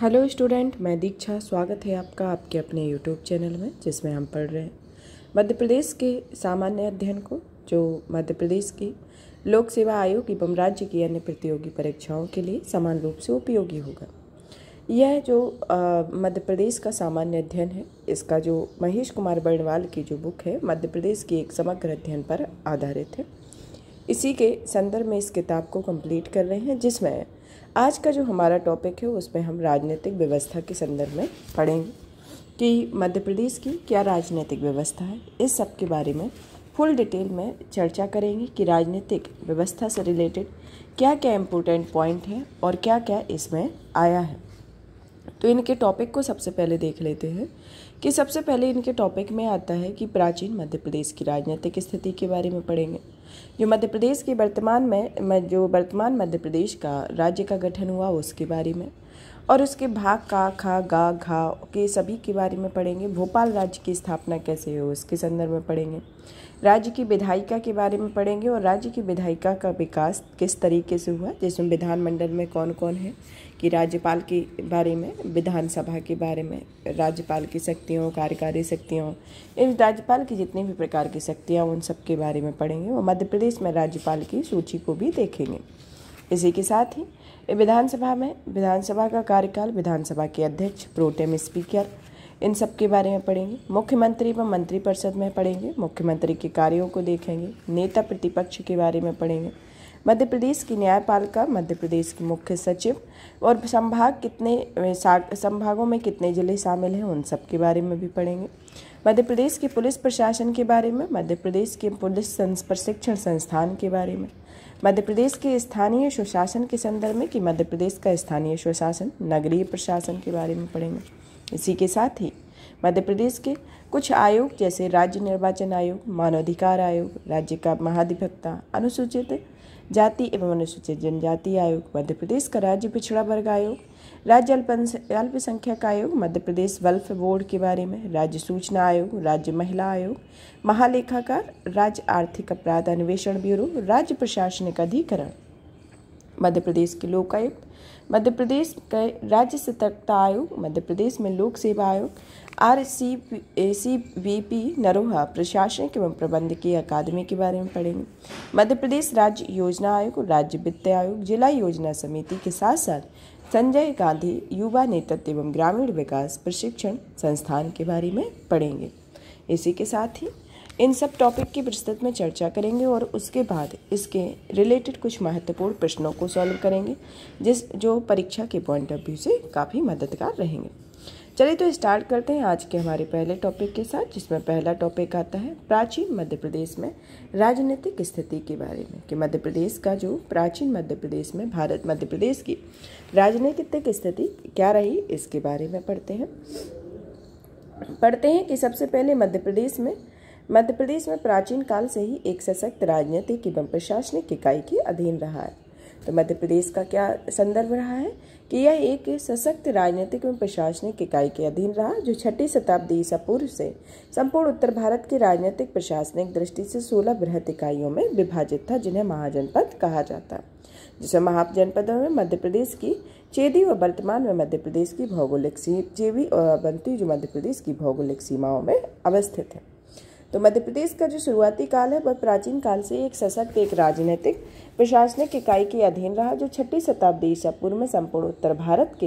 hello student मैं दीक्षा स्वागत है आपका आपके अपने यूट्यूब चैनल में जिसमें हम पढ़ रहे हैं मध्य प्रदेश के सामान्य अध्ययन को जो मध्य प्रदेश की लोक सेवा आयोग एवं राज्य की अन्य प्रतियोगी परीक्षाओं के लिए समान रूप से उपयोगी होगा यह जो मध्य प्रदेश का सामान्य अध्ययन है इसका जो महेश कुमार बर्णवाल की जो बुक है मध्य प्रदेश की एक समग्र अध्ययन पर आधारित है इसी के संदर्भ में इस किताब को कंप्लीट कर रहे हैं जिसमें आज का जो हमारा टॉपिक है उसमें हम राजनीतिक व्यवस्था के संदर्भ में पढ़ेंगे कि मध्य प्रदेश की क्या राजनीतिक व्यवस्था है इस सब के बारे में फुल डिटेल में चर्चा करेंगे कि राजनीतिक व्यवस्था से रिलेटेड क्या क्या इम्पोर्टेंट पॉइंट है और क्या क्या इसमें आया है तो इनके टॉपिक को सबसे पहले देख लेते हैं कि सबसे पहले इनके टॉपिक में आता है कि प्राचीन मध्य प्रदेश की राजनीतिक स्थिति के बारे में पढ़ेंगे जो मध्य प्रदेश के वर्तमान में जो वर्तमान मध्य प्रदेश का राज्य का गठन हुआ उसके बारे में और उसके भाग का खा गा घा के सभी के बारे में पढ़ेंगे भोपाल राज्य की स्थापना कैसे हो उसके संदर्भ में पढ़ेंगे राज्य की विधायिका के बारे में पढ़ेंगे और राज्य की विधायिका का विकास किस तरीके से हुआ जिसमें विधानमंडल में कौन कौन है कि राज्यपाल के बारे में विधानसभा के बारे में राज्यपाल की शक्तियों कार्यकारी शक्तियों इन राज्यपाल की जितने भी प्रकार की शक्तियाँ उन सब के बारे में पढ़ेंगे और मध्य प्रदेश में राज्यपाल की सूची को भी देखेंगे इसी के साथ ही विधानसभा में विधानसभा का कार्यकाल विधानसभा के अध्यक्ष प्रोटेम स्पीकर इन सब के बारे में पढ़ेंगे मुख्यमंत्री व मंत्रिपरिषद में पढ़ेंगे मुख्यमंत्री के कार्यों को देखेंगे नेता प्रतिपक्ष के बारे में पढ़ेंगे मध्य प्रदेश की न्यायपालिका मध्य प्रदेश के मुख्य सचिव और संभाग कितने संभागों में कितने ज़िले शामिल हैं उन सब के बारे में भी पढ़ेंगे मध्य प्रदेश के पुलिस प्रशासन के बारे में मध्य प्रदेश के पुलिस प्रशिक्षण संस्थान के बारे में मध्य प्रदेश के स्थानीय सुशासन के संदर्भ में कि मध्य प्रदेश का स्थानीय सुशासन नगरीय प्रशासन के बारे में पढ़ेंगे इसी के साथ ही मध्य प्रदेश के कुछ आयोग जैसे राज्य निर्वाचन आयोग मानवाधिकार आयोग राज्य का महाधिवक्ता अनुसूचित जाति एवं अनुसूचित जनजाति आयोग मध्य प्रदेश का राज्य पिछड़ा वर्ग आयोग राज्य अल्पसंख्यक आयोग मध्य प्रदेश वल्फ बोर्ड के बारे में राज्य सूचना आयोग राज्य महिला आयोग महालेखाकार राज्य आर्थिक अपराध अन्वेषण ब्यूरो राज्य प्रशासनिक अधिकरण मध्य प्रदेश के लोकायुक्त मध्य प्रदेश के राज्य सतर्कता आयोग मध्य प्रदेश में लोक सेवा आयोग R C A C B P नरोहा प्रशासनिक एवं प्रबंधकीय अकादमी के बारे में पढ़ेंगे मध्य प्रदेश राज्य योजना आयोग और राज्य वित्त आयोग जिला योजना समिति के साथ साथ संजय गांधी युवा नेतृत्व एवं ग्रामीण विकास प्रशिक्षण संस्थान के बारे में पढ़ेंगे इसी के साथ ही इन सब टॉपिक की विस्तृत में चर्चा करेंगे और उसके बाद इसके रिलेटेड कुछ महत्वपूर्ण प्रश्नों को सॉल्व करेंगे जिस जो परीक्षा के पॉइंट ऑफ व्यू से काफ़ी मददगार रहेंगे चलिए तो स्टार्ट करते हैं आज के हमारे पहले टॉपिक के साथ जिसमें पहला टॉपिक आता है प्राचीन मध्य प्रदेश में राजनीतिक स्थिति के बारे में कि मध्य प्रदेश का जो प्राचीन मध्य प्रदेश में भारत मध्य प्रदेश की राजनीतिक स्थिति क्या रही इसके बारे में पढ़ते हैं पढ़ते हैं कि सबसे पहले मध्य प्रदेश में मध्य प्रदेश में प्राचीन काल से ही एक सशक्त राजनीतिक एवं प्रशासनिक इकाई के अधीन रहा है तो मध्य प्रदेश का क्या संदर्भ रहा है कि यह एक सशक्त राजनीतिक एवं प्रशासनिक इकाई के अधीन रहा जो छठी शताब्दी ईसा पूर्व से संपूर्ण उत्तर भारत की राजनीतिक प्रशासनिक दृष्टि से सोलह बृहत इकाइयों में विभाजित था जिन्हें महाजनपद कहा जाता जिसे महाजनपदों में मध्य प्रदेश की चेदी व वर्तमान में मध्य प्रदेश की भौगोलिक सी चेवी और अवंती जो मध्य प्रदेश की भौगोलिक सीमाओं में अवस्थित है तो मध्य प्रदेश का जो शुरुआती काल है वह प्राचीन काल से एक सशक्त एक राजनीतिक प्रशासनिक इकाई के अधीन रहा जो छठी शताब्दी ईसा पूर्व में संपूर्ण उत्तर भारत के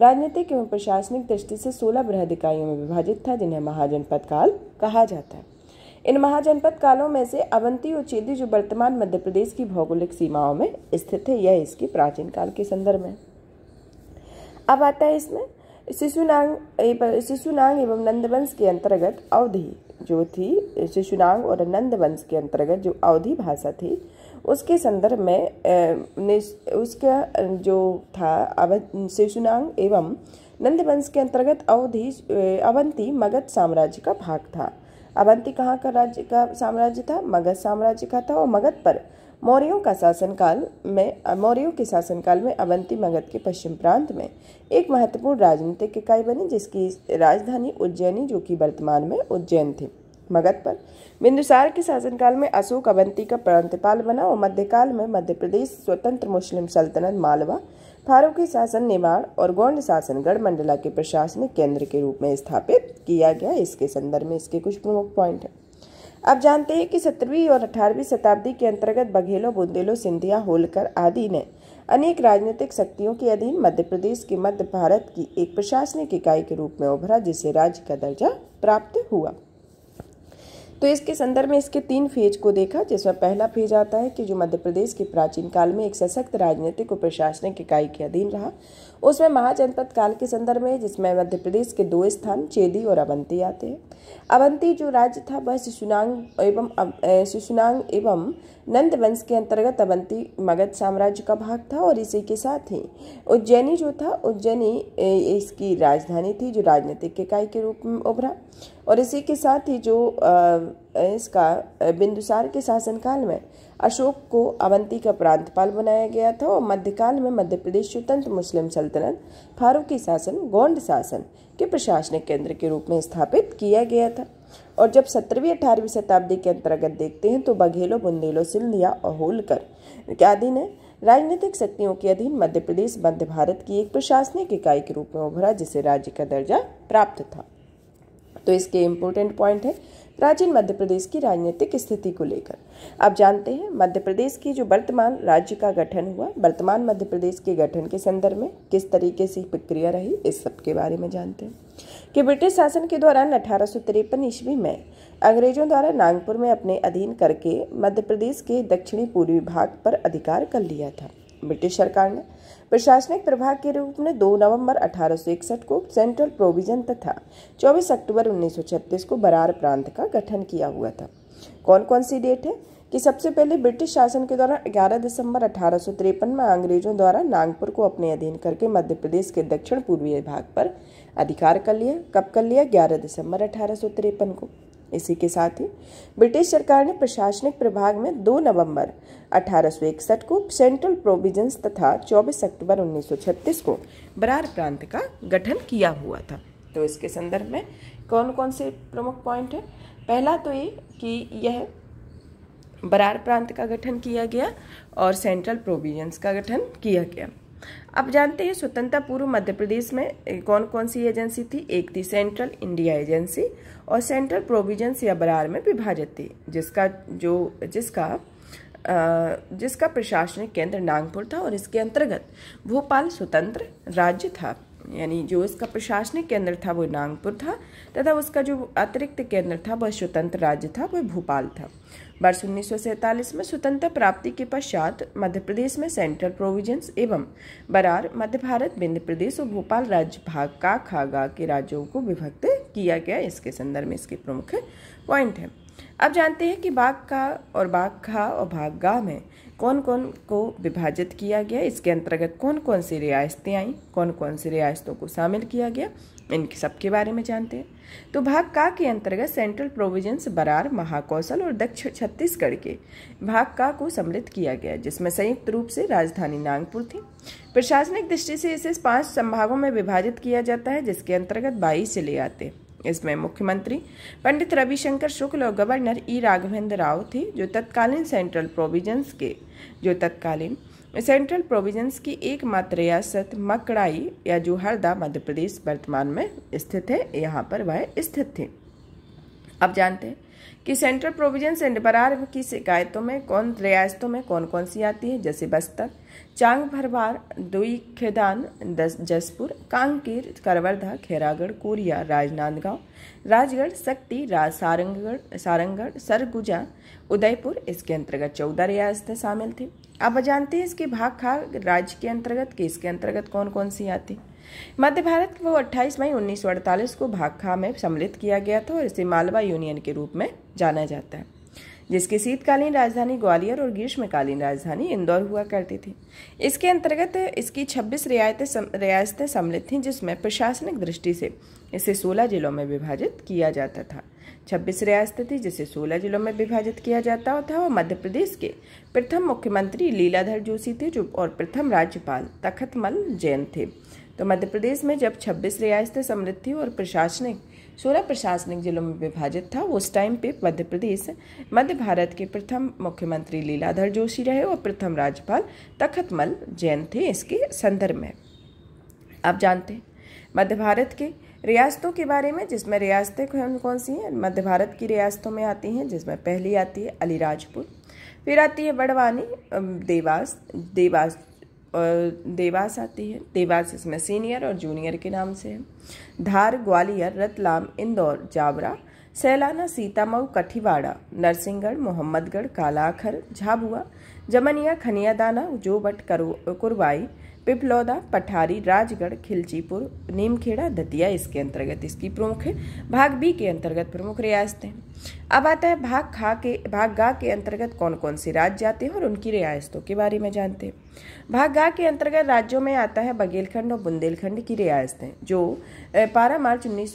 राजनीतिक एवं प्रशासनिक दृष्टि से सोलह बृहद इकाइयों में विभाजित था जिन्हें महाजनपद काल कहा जाता है इन महाजनपद कालों में से अवंती और चेदी जो वर्तमान मध्य प्रदेश की भौगोलिक सीमाओं में स्थित है यह इसकी प्राचीन काल के संदर्भ है अब आता है इसमें शिशुनांग शिशुनांग एवं नंदवंश के अंतर्गत अवधि जो थी शिशुनांग और नंद वंश के अंतर्गत जो अवधि भाषा थी उसके संदर्भ में उसका जो था अवध शिशुनांग एवं नंद वंश के अंतर्गत अवधि अवंती मगध साम्राज्य का भाग था अवंती कहाँ का राज्य का साम्राज्य था मगध साम्राज्य का था और मगध पर मौर्यों का शासनकाल में मौर्यों के शासनकाल में अवंती मगध के पश्चिम प्रांत में एक महत्वपूर्ण राजनीतिक इकाई बनी जिसकी राजधानी उज्जैनी जो कि वर्तमान में उज्जैन थी मगध पर बिंदुसार के शासनकाल में अशोक अवंती का प्रांतपाल बना और मध्यकाल में मध्य प्रदेश स्वतंत्र मुस्लिम सल्तनत मालवा फारूकी शासन निमाड़ और गौंड शासन गढ़मंडला के प्रशासनिक केंद्र के रूप में स्थापित किया गया इसके संदर्भ में इसके कुछ प्रमुख पॉइंट हैं अब जानते हैं कि सत्रहवीं और अठारहवीं शताब्दी के अंतर्गत बघेलो बुंदेलो सिंधिया होलकर आदि ने अनेक राजनीतिक शक्तियों के अधीन मध्य प्रदेश के मध्य भारत की एक प्रशासनिक इकाई के रूप में उभरा जिसे राज्य का दर्जा प्राप्त हुआ तो इसके संदर्भ में इसके तीन फेज को देखा जिसमें पहला फेज आता है कि जो मध्य प्रदेश के प्राचीन काल में एक सशक्त राजनीतिक और प्रशासनिक इकाई के अधीन रहा उसमें महाजनपद काल के संदर्भ में जिसमें मध्य प्रदेश के दो स्थान चेदी और अवंती आते हैं अवंती जो राज्य था वह शिशुनांग एवं शिशुनांग एवं नंद वंश के अंतर्गत अवंती मगध साम्राज्य का भाग था और इसी के साथ ही उज्जैनी जो था उज्जैनी इसकी राजधानी थी जो राजनीतिक इकाई के रूप में उभरा और इसी के साथ ही जो इसका बिंदुसार के शासनकाल में अशोक को अवंती का प्रांतपाल बनाया गया था और मध्यकाल में मध्य प्रदेश स्वतंत्र मुस्लिम सल्तनत फारूकी शासन गोंड शासन के प्रशासनिक केंद्र के रूप में स्थापित किया गया था और जब सत्रहवीं अठारहवीं शताब्दी के अंतर्गत देखते हैं तो बघेलो बुंदेलो सिंधिया और होलकर आदि ने राजनीतिक शक्तियों के अधीन मध्य प्रदेश मध्य भारत की एक प्रशासनिक इकाई के रूप में उभरा जिसे राज्य का दर्जा प्राप्त था तो इसके इम्पोर्टेंट पॉइंट है प्राचीन मध्य प्रदेश की राजनीतिक स्थिति को लेकर आप जानते हैं मध्य प्रदेश की जो वर्तमान राज्य का गठन हुआ वर्तमान मध्य प्रदेश के गठन के संदर्भ में किस तरीके से प्रक्रिया रही इस सब के बारे में जानते हैं कि ब्रिटिश शासन के दौरान अठारह सौ तिरपन ईस्वी में अंग्रेजों द्वारा नागपुर में अपने अधीन करके मध्य प्रदेश के दक्षिणी पूर्वी भाग पर अधिकार कर लिया था ब्रिटिश सरकार ने प्रशासनिक प्रभाग के रूप में 2 नवंबर 1861 को सेंट्रल प्रोविजन तथा 24 अक्टूबर 1936 को बरार प्रांत का गठन किया हुआ था कौन कौन सी डेट है कि सबसे पहले ब्रिटिश शासन के दौरान 11 दिसंबर अठारह में अंग्रेजों द्वारा नागपुर को अपने अधीन करके मध्य प्रदेश के दक्षिण पूर्वी भाग पर अधिकार कर लिया कब कर लिया 11 दिसंबर अठारह को इसी के साथ ही ब्रिटिश सरकार ने प्रशासनिक प्रभाग में 2 नवंबर 1861 को सेंट्रल प्रोविजंस तथा 24 अक्टूबर 1936 को बरार प्रांत का गठन किया हुआ था तो इसके संदर्भ में कौन कौन से प्रमुख पॉइंट है पहला तो ये कि यह बरार प्रांत का गठन किया गया और सेंट्रल प्रोविजंस का गठन किया गया अब जानते हैं स्वतंत्रता पूर्व मध्य प्रदेश में कौन कौन सी एजेंसी थी एक थी सेंट्रल इंडिया एजेंसी और सेंट्रल प्रोविजन या बरार में विभाजित थी जिसका जो जिसका जिसका प्रशासनिक केंद्र नागपुर था और इसके अंतर्गत भोपाल स्वतंत्र राज्य था यानी जो इसका प्रशासनिक केंद्र था वो नागपुर था तथा उसका जो अतिरिक्त केंद्र था वह स्वतंत्र राज्य था वह भोपाल था वर्ष उन्नीस में स्वतंत्र प्राप्ति के पश्चात मध्य प्रदेश में सेंट्रल प्रोविजंस एवं बरार मध्य भारत विंध्य प्रदेश और भोपाल राज्य भाग का खागा के राज्यों को विभक्त किया गया इसके संदर्भ में इसके प्रमुख पॉइंट है अब जानते हैं कि बाग का और बाग खा और भागगा में कौन कौन को विभाजित किया गया इसके अंतर्गत कौन कौन सी रियायतें आईं कौन कौन सी रियायतों को शामिल किया गया इनके के बारे में जानते हैं तो भाग का के अंतर्गत सेंट्रल प्रोविजंस बरार महाकौशल और दक्षिण छत्तीसगढ़ के भाग का को सम्मिलित किया गया जिसमें संयुक्त रूप से राजधानी नागपुर थी प्रशासनिक दृष्टि से इसे पांच संभागों में विभाजित किया जाता है जिसके अंतर्गत बाईस जिले आते हैं इसमें मुख्यमंत्री पंडित रविशंकर शुक्ल और गवर्नर ई राघवेंद्र राव थे जो तत्कालीन सेंट्रल प्रोविजंस के जो तत्कालीन सेंट्रल प्रोविजंस की एकमात्र रियासत मकड़ाई या जोहरदा मध्य प्रदेश वर्तमान में स्थित है यहाँ पर वह स्थित थे अब जानते हैं कि सेंट्रल प्रोविजंस एंड बरार की शिकायतों में कौन रियासतों में कौन कौन सी आती है जैसे बस्तर चांग भरवार दुई खेदान जसपुर कांकेर करवर्धा खैरागढ़ कोरिया राजनांदगांव राजगढ़ शक्ति राज सारंगगढ़ सारंगगढ़ सरगुजा उदयपुर इसके अंतर्गत चौदह रियासतें शामिल थी अब जानते हैं इसके भाग खा राज्य के अंतर्गत के इसके अंतर्गत कौन कौन सी आती मध्य भारत को 28 मई 1948 को भाग खा में सम्मिलित किया गया था और इसे मालवा यूनियन के रूप में जाना जाता है जिसकी शीतकालीन राजधानी ग्वालियर और ग्रीष्मकालीन राजधानी इंदौर हुआ करती थी इसके अंतर्गत इसकी 26 रियायतें सम, रियासतें सम्मिलित थीं जिसमें प्रशासनिक दृष्टि से इसे 16 जिलों में विभाजित किया जाता था 26 रियासतें थी जिसे 16 जिलों में विभाजित किया जाता था और मध्य प्रदेश के प्रथम मुख्यमंत्री लीलाधर जोशी थे जो और प्रथम राज्यपाल तखतमल जैन थे तो मध्य प्रदेश में जब 26 रियासतें सम्मिलित थी और प्रशासनिक सोलह प्रशासनिक जिलों में विभाजित था उस टाइम पे मध्य प्रदेश मध्य भारत के प्रथम मुख्यमंत्री लीलाधर जोशी रहे और प्रथम राज्यपाल तखतमल जैन थे इसके संदर्भ में आप जानते हैं मध्य भारत के रियासतों के बारे में जिसमें रियासतें कौन कौन सी हैं मध्य भारत की रियासतों में आती हैं जिसमें पहली आती है अलीराजपुर फिर आती है बड़वानी देवास देवास देवास आती है देवास इसमें सीनियर और जूनियर के नाम से है धार ग्वालियर रतलाम इंदौर जावरा सैलाना सीतामऊ कठीवाड़ा नरसिंहगढ़ मोहम्मदगढ़ कालाखर झाबुआ जमनिया खनियादाना जोबट कुरवाई पिपलौदा पठारी राजगढ़ खिलचीपुर नीमखेड़ा दतिया इसके अंतर्गत इसकी प्रमुख है भाग बी के अंतर्गत प्रमुख रियासतें अब आता है भाग खा के भाग गा के अंतर्गत कौन कौन से राज्य आते हैं और उनकी रियासतों के बारे में जानते हैं भाग गा के अंतर्गत राज्यों में आता है बघेलखंड और बुंदेलखंड की रियासतें जो बारह मार्च उन्नीस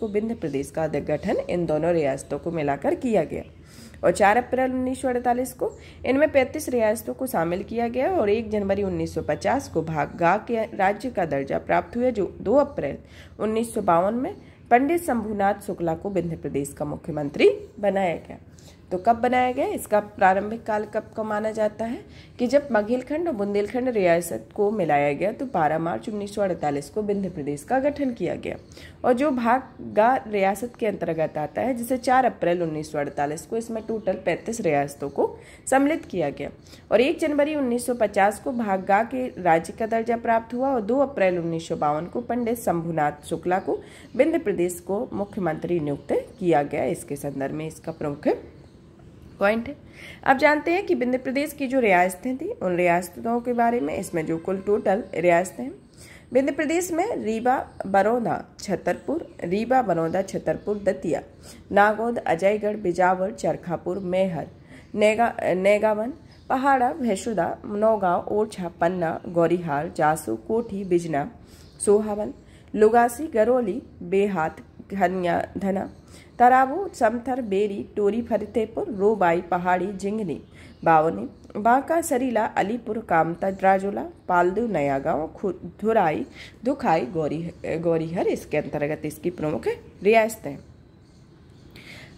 को विंध्य प्रदेश का गठन इन दोनों रियासतों को मिलाकर किया गया और 4 अप्रैल 1948 को इनमें 35 रियासतों को शामिल किया गया और 1 जनवरी 1950 को भागा के राज्य का दर्जा प्राप्त हुआ जो 2 अप्रैल उन्नीस में पंडित शंभुनाथ शुक्ला को विंध्य प्रदेश का मुख्यमंत्री बनाया गया तो कब बनाया गया इसका प्रारंभिक काल कब का माना जाता है कि जब मघिलखंड और बुंदेलखंड रियासत को मिलाया गया तो 12 मार्च उन्नीस को विंध्य प्रदेश का गठन किया गया और जो भाग गा रियासत के अंतर्गत आता है जिसे 4 अप्रैल उन्नीस को इसमें टोटल 35 रियासतों को सम्मिलित किया गया और 1 जनवरी 1950 को भागगा के राज्य का दर्जा प्राप्त हुआ और दो अप्रैल उन्नीस को पंडित शंभुनाथ शुक्ला को विंध्य प्रदेश को मुख्यमंत्री नियुक्त किया गया इसके संदर्भ में इसका प्रमुख पॉइंट है अब जानते हैं कि मध्य प्रदेश की जो रियासतें थी उन रियासतों के बारे में इसमें जो कुल टोटल रियासतें हैं मध्य प्रदेश में रीवा बरौदा छतरपुर रीवा बरौदा छतरपुर दतिया नागौद अजयगढ़ बिजावर चरखापुर मेहर नेगा नेगावन पहाड़ा भैसुदा नौगांव ओरछा पन्ना गौरीहार जासू कोठी बिजना सोहावन लुगासी गरौली बेहात धनिया धना તરાબુ समथर बेरी टोरी ફરતેપુર रोबाई पहाड़ी झिंगनी बावनी बांका सरीला अलीपुर कामता ड्राजोला पालदू नया गाँव धुराई दुखाई गौरी गौरीहर इसके अंतर्गत इसकी प्रमुख रियासतें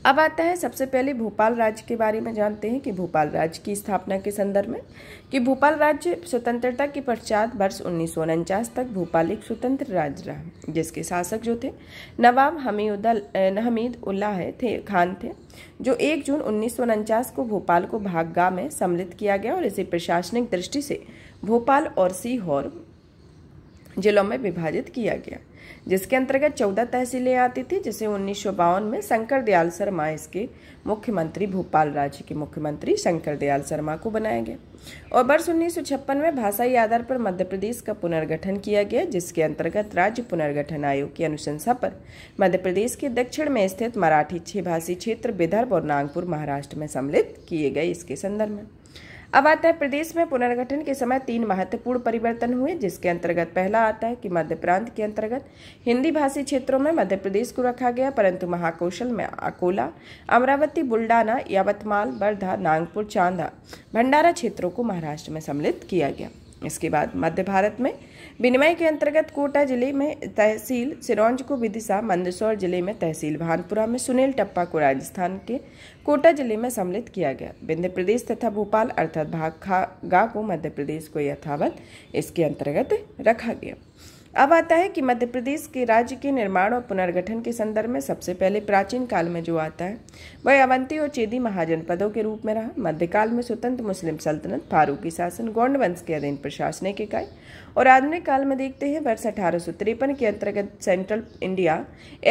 अब आता है सबसे पहले भोपाल राज्य के बारे में जानते हैं कि भोपाल राज्य की स्थापना के संदर्भ में कि भोपाल राज्य स्वतंत्रता के पश्चात वर्ष उन्नीस तक भोपाल एक स्वतंत्र राज्य रहा जिसके शासक जो थे नवाब हमीदा हमीद उल्लाह थे खान थे जो 1 जून उन्नीस को भोपाल को भागगा में सम्मिलित किया गया और इसे प्रशासनिक दृष्टि से भोपाल और सीहोर जिलों में विभाजित किया गया जिसके अंतर्गत चौदह तहसीलें आती थी जिसे उन्नीस में शंकर दयाल शर्मा इसके मुख्यमंत्री भोपाल राज्य के मुख्यमंत्री शंकर दयाल शर्मा को बनाया गया और वर्ष उन्नीस में भाषाई आधार पर मध्य प्रदेश का पुनर्गठन किया गया जिसके अंतर्गत राज्य पुनर्गठन आयोग की अनुशंसा पर मध्य प्रदेश के दक्षिण में स्थित मराठी छह भाषी क्षेत्र विदर्भ और नागपुर महाराष्ट्र में सम्मिलित किए गए इसके संदर्भ में अब आता है प्रदेश में पुनर्गठन के समय तीन महत्वपूर्ण परिवर्तन हुए जिसके अंतर्गत पहला आता है कि मध्य प्रांत के अंतर्गत हिंदी भाषी क्षेत्रों में मध्य प्रदेश को रखा गया परंतु महाकौशल में अकोला अमरावती बुल्डाना यावतमाल बर्धा नागपुर चांदा भंडारा क्षेत्रों को महाराष्ट्र में सम्मिलित किया गया इसके बाद मध्य भारत में विनिमय के अंतर्गत कोटा जिले में तहसील सिरौंज को विदिशा मंदसौर जिले में तहसील भानपुरा में सुनील टप्पा को राजस्थान के कोटा जिले में सम्मिलित किया गया विंध्य प्रदेश तथा भोपाल अर्थात भाग गा को मध्य प्रदेश को यथावत इसके अंतर्गत रखा गया अब आता है कि मध्य प्रदेश के राज्य के निर्माण और पुनर्गठन के संदर्भ में सबसे पहले प्राचीन काल में जो आता है वह अवंती और चेदी महाजनपदों के रूप में रहा मध्यकाल में स्वतंत्र मुस्लिम सल्तनत फारूकी शासन गौंड वंश के अधीन प्रशासनिक इकाई और आधुनिक काल में देखते हैं वर्ष अठारह के अंतर्गत central India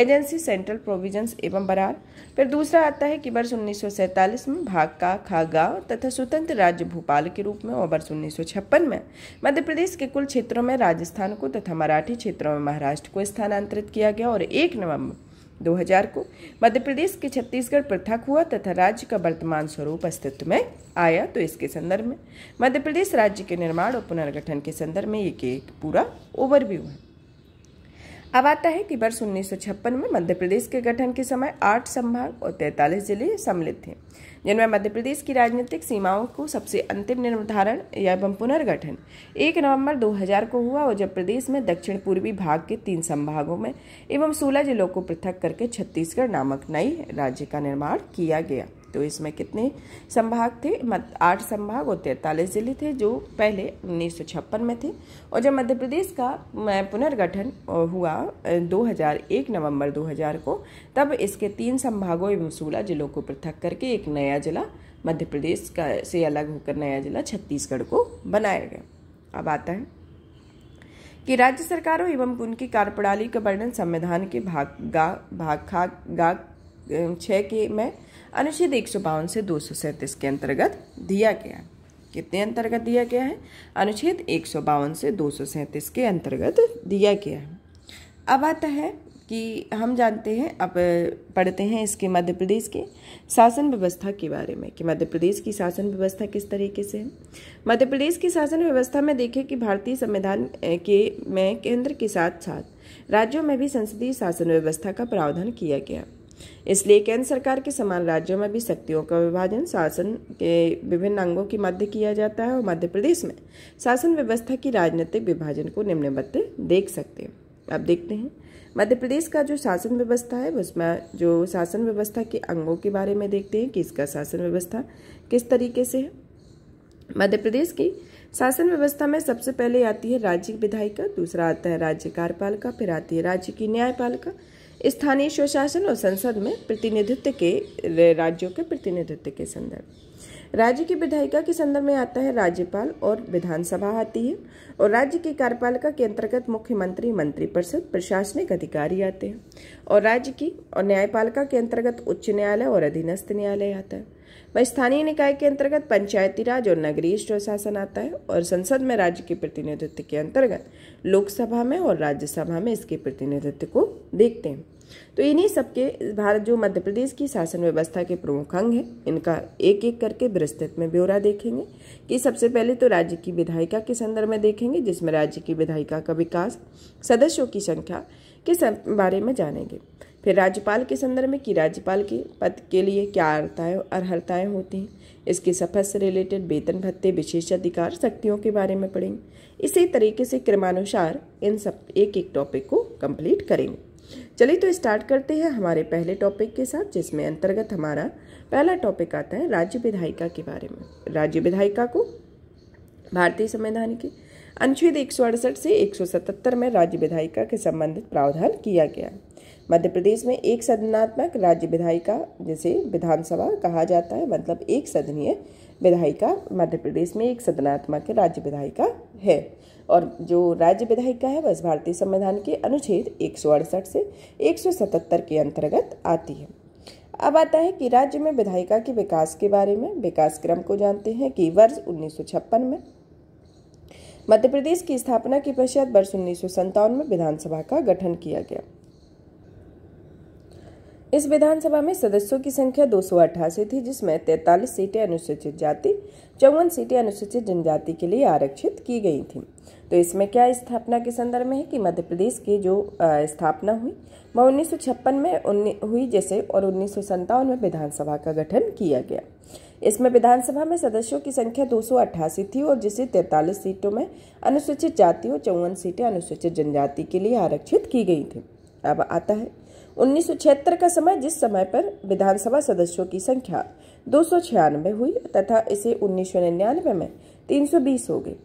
agency central provinces एवं बरार फिर दूसरा आता है कि वर्ष उन्नीस में भाका खागा तथा स्वतंत्र राज्य भोपाल के रूप में और वर्ष उन्नीस में मध्य प्रदेश के कुल क्षेत्रों में राजस्थान को तथा मराठी क्षेत्रों में महाराष्ट्र को स्थानांतरित किया गया और एक नवम्बर 2000 को मध्य प्रदेश के छत्तीसगढ़ पृथक हुआ तथा राज्य का वर्तमान स्वरूप अस्तित्व में आया तो इसके संदर्भ में मध्य प्रदेश राज्य के निर्माण और पुनर्गठन के संदर्भ में ये एक पूरा ओवरव्यू है अब आता है कि वर्ष उन्नीस में मध्य प्रदेश के गठन के समय आठ संभाग और तैंतालीस जिले सम्मिलित थे जिनमें मध्य प्रदेश की राजनीतिक सीमाओं को सबसे अंतिम निर्धारण एवं पुनर्गठन 1 नवंबर 2000 को हुआ और जब प्रदेश में दक्षिण पूर्वी भाग के तीन संभागों में एवं 16 जिलों को पृथक करके छत्तीसगढ़ नामक नई राज्य का निर्माण किया गया तो इसमें कितने संभाग थे आठ संभाग और तैंतालीस जिले थे जो पहले उन्नीस में थे और जब मध्य प्रदेश का पुनर्गठन हुआ 2001 नवंबर 2000 को तब इसके तीन संभागों एवं सोलह जिलों को पृथक करके एक नया जिला मध्य प्रदेश का से अलग होकर नया जिला छत्तीसगढ़ को बनाया गया अब आता है कि राज्य सरकारों एवं उनकी कार्यप्रणाली का वर्णन संविधान के भाग गा भाग खा गा छः के में अनुच्छेद एक से दो के अंतर्गत दिया गया है कितने अंतर्गत दिया गया है अनुच्छेद एक से दो के अंतर्गत दिया गया है अब आता है कि हम जानते हैं अब पढ़ते हैं इसके मध्य प्रदेश के शासन व्यवस्था के बारे में कि मध्य प्रदेश की शासन व्यवस्था किस तरीके से है मध्य प्रदेश की शासन व्यवस्था में देखें कि भारतीय संविधान के में केंद्र के साथ साथ राज्यों में भी संसदीय शासन व्यवस्था का प्रावधान किया गया इसलिए केंद्र सरकार के समान राज्यों में भी शक्तियों का विभाजन शासन के विभिन्न अंगों के मध्य किया जाता है और मध्य प्रदेश में शासन व्यवस्था की राजनीतिक विभाजन को निम्न मध्य देख सकते हैं अब देखते हैं मध्य प्रदेश का जो शासन व्यवस्था है उसमें जो शासन व्यवस्था के अंगों के बारे में देखते हैं कि इसका शासन व्यवस्था किस तरीके से है मध्य प्रदेश की शासन व्यवस्था में सबसे पहले आती है राज्य विधायिका दूसरा आता है राज्य कार्यपालिका फिर आती है राज्य की न्यायपालिका स्थानीय स्वशासन और संसद में प्रतिनिधित्व के राज्यों के प्रतिनिधित्व के संदर्भ राज्य की विधायिका के संदर्भ में आता है राज्यपाल और विधानसभा आती है और राज्य की कार्यपालिका के अंतर्गत मुख्यमंत्री मंत्रिपरिषद प्रशासनिक अधिकारी आते हैं और राज्य की और न्यायपालिका के अंतर्गत उच्च न्यायालय और अधीनस्थ न्यायालय आता है वह स्थानीय निकाय के अंतर्गत पंचायती राज और नगरीय स्वशासन आता है और संसद में राज्य के प्रतिनिधित्व के अंतर्गत लोकसभा में और राज्यसभा में इसके प्रतिनिधित्व को देखते हैं तो इन्हीं सबके भारत जो मध्य प्रदेश की शासन व्यवस्था के प्रमुख अंग हैं इनका एक एक करके विस्तृत में ब्यौरा देखेंगे कि सबसे पहले तो राज्य की विधायिका के संदर्भ में देखेंगे जिसमें राज्य की विधायिका का विकास सदस्यों की संख्या के बारे में जानेंगे फिर राज्यपाल के संदर्भ में कि राज्यपाल के पद के लिए क्या अर्ताएँ अर्हताएँ होती हैं इसके सफर से रिलेटेड वेतन भत्ते विशेष अधिकार शक्तियों के बारे में पढ़ेंगे इसी तरीके से क्रमानुसार इन सब एक एक टॉपिक को कंप्लीट करेंगे चलिए तो स्टार्ट करते हैं हमारे पहले टॉपिक के साथ जिसमें अंतर्गत हमारा पहला टॉपिक आता है राज्य विधायिका के बारे में राज्य विधायिका को भारतीय संविधान के अनुच्छेद एक से एक में राज्य विधायिका के संबंधित प्रावधान किया गया मध्य प्रदेश में एक सदनात्मक राज्य विधायिका जिसे विधानसभा कहा जाता है मतलब एक सदनीय विधायिका मध्य प्रदेश में एक सदनात्मक राज्य विधायिका है और जो राज्य विधायिका है वह भारतीय संविधान के अनुच्छेद एक से एक के अंतर्गत आती है अब आता है कि राज्य में विधायिका के विकास के बारे में विकास क्रम को जानते हैं कि वर्ष उन्नीस में मध्य प्रदेश की स्थापना के पश्चात वर्ष उन्नीस में विधानसभा का गठन किया गया इस विधानसभा में सदस्यों की संख्या दो थी जिसमें 43 सीटें अनुसूचित जाति चौवन सीटें अनुसूचित जनजाति के लिए आरक्षित की गई थीं तो इसमें क्या स्थापना के संदर्भ में है कि मध्य प्रदेश की जो स्थापना हुई वह उन्नीस में हुई जैसे और उन्नीस में विधानसभा का गठन किया गया इसमें विधानसभा में सदस्यों की संख्या दो थी और जिसे तैतालीस सीटों में अनुसूचित जाति और चौवन सीटें अनुसूचित जनजाति के लिए आरक्षित की गई थी अब आता है उन्नीस का समय जिस समय पर विधानसभा सदस्यों की संख्या दो हुई तथा इसे उन्नीस में 320 हो गई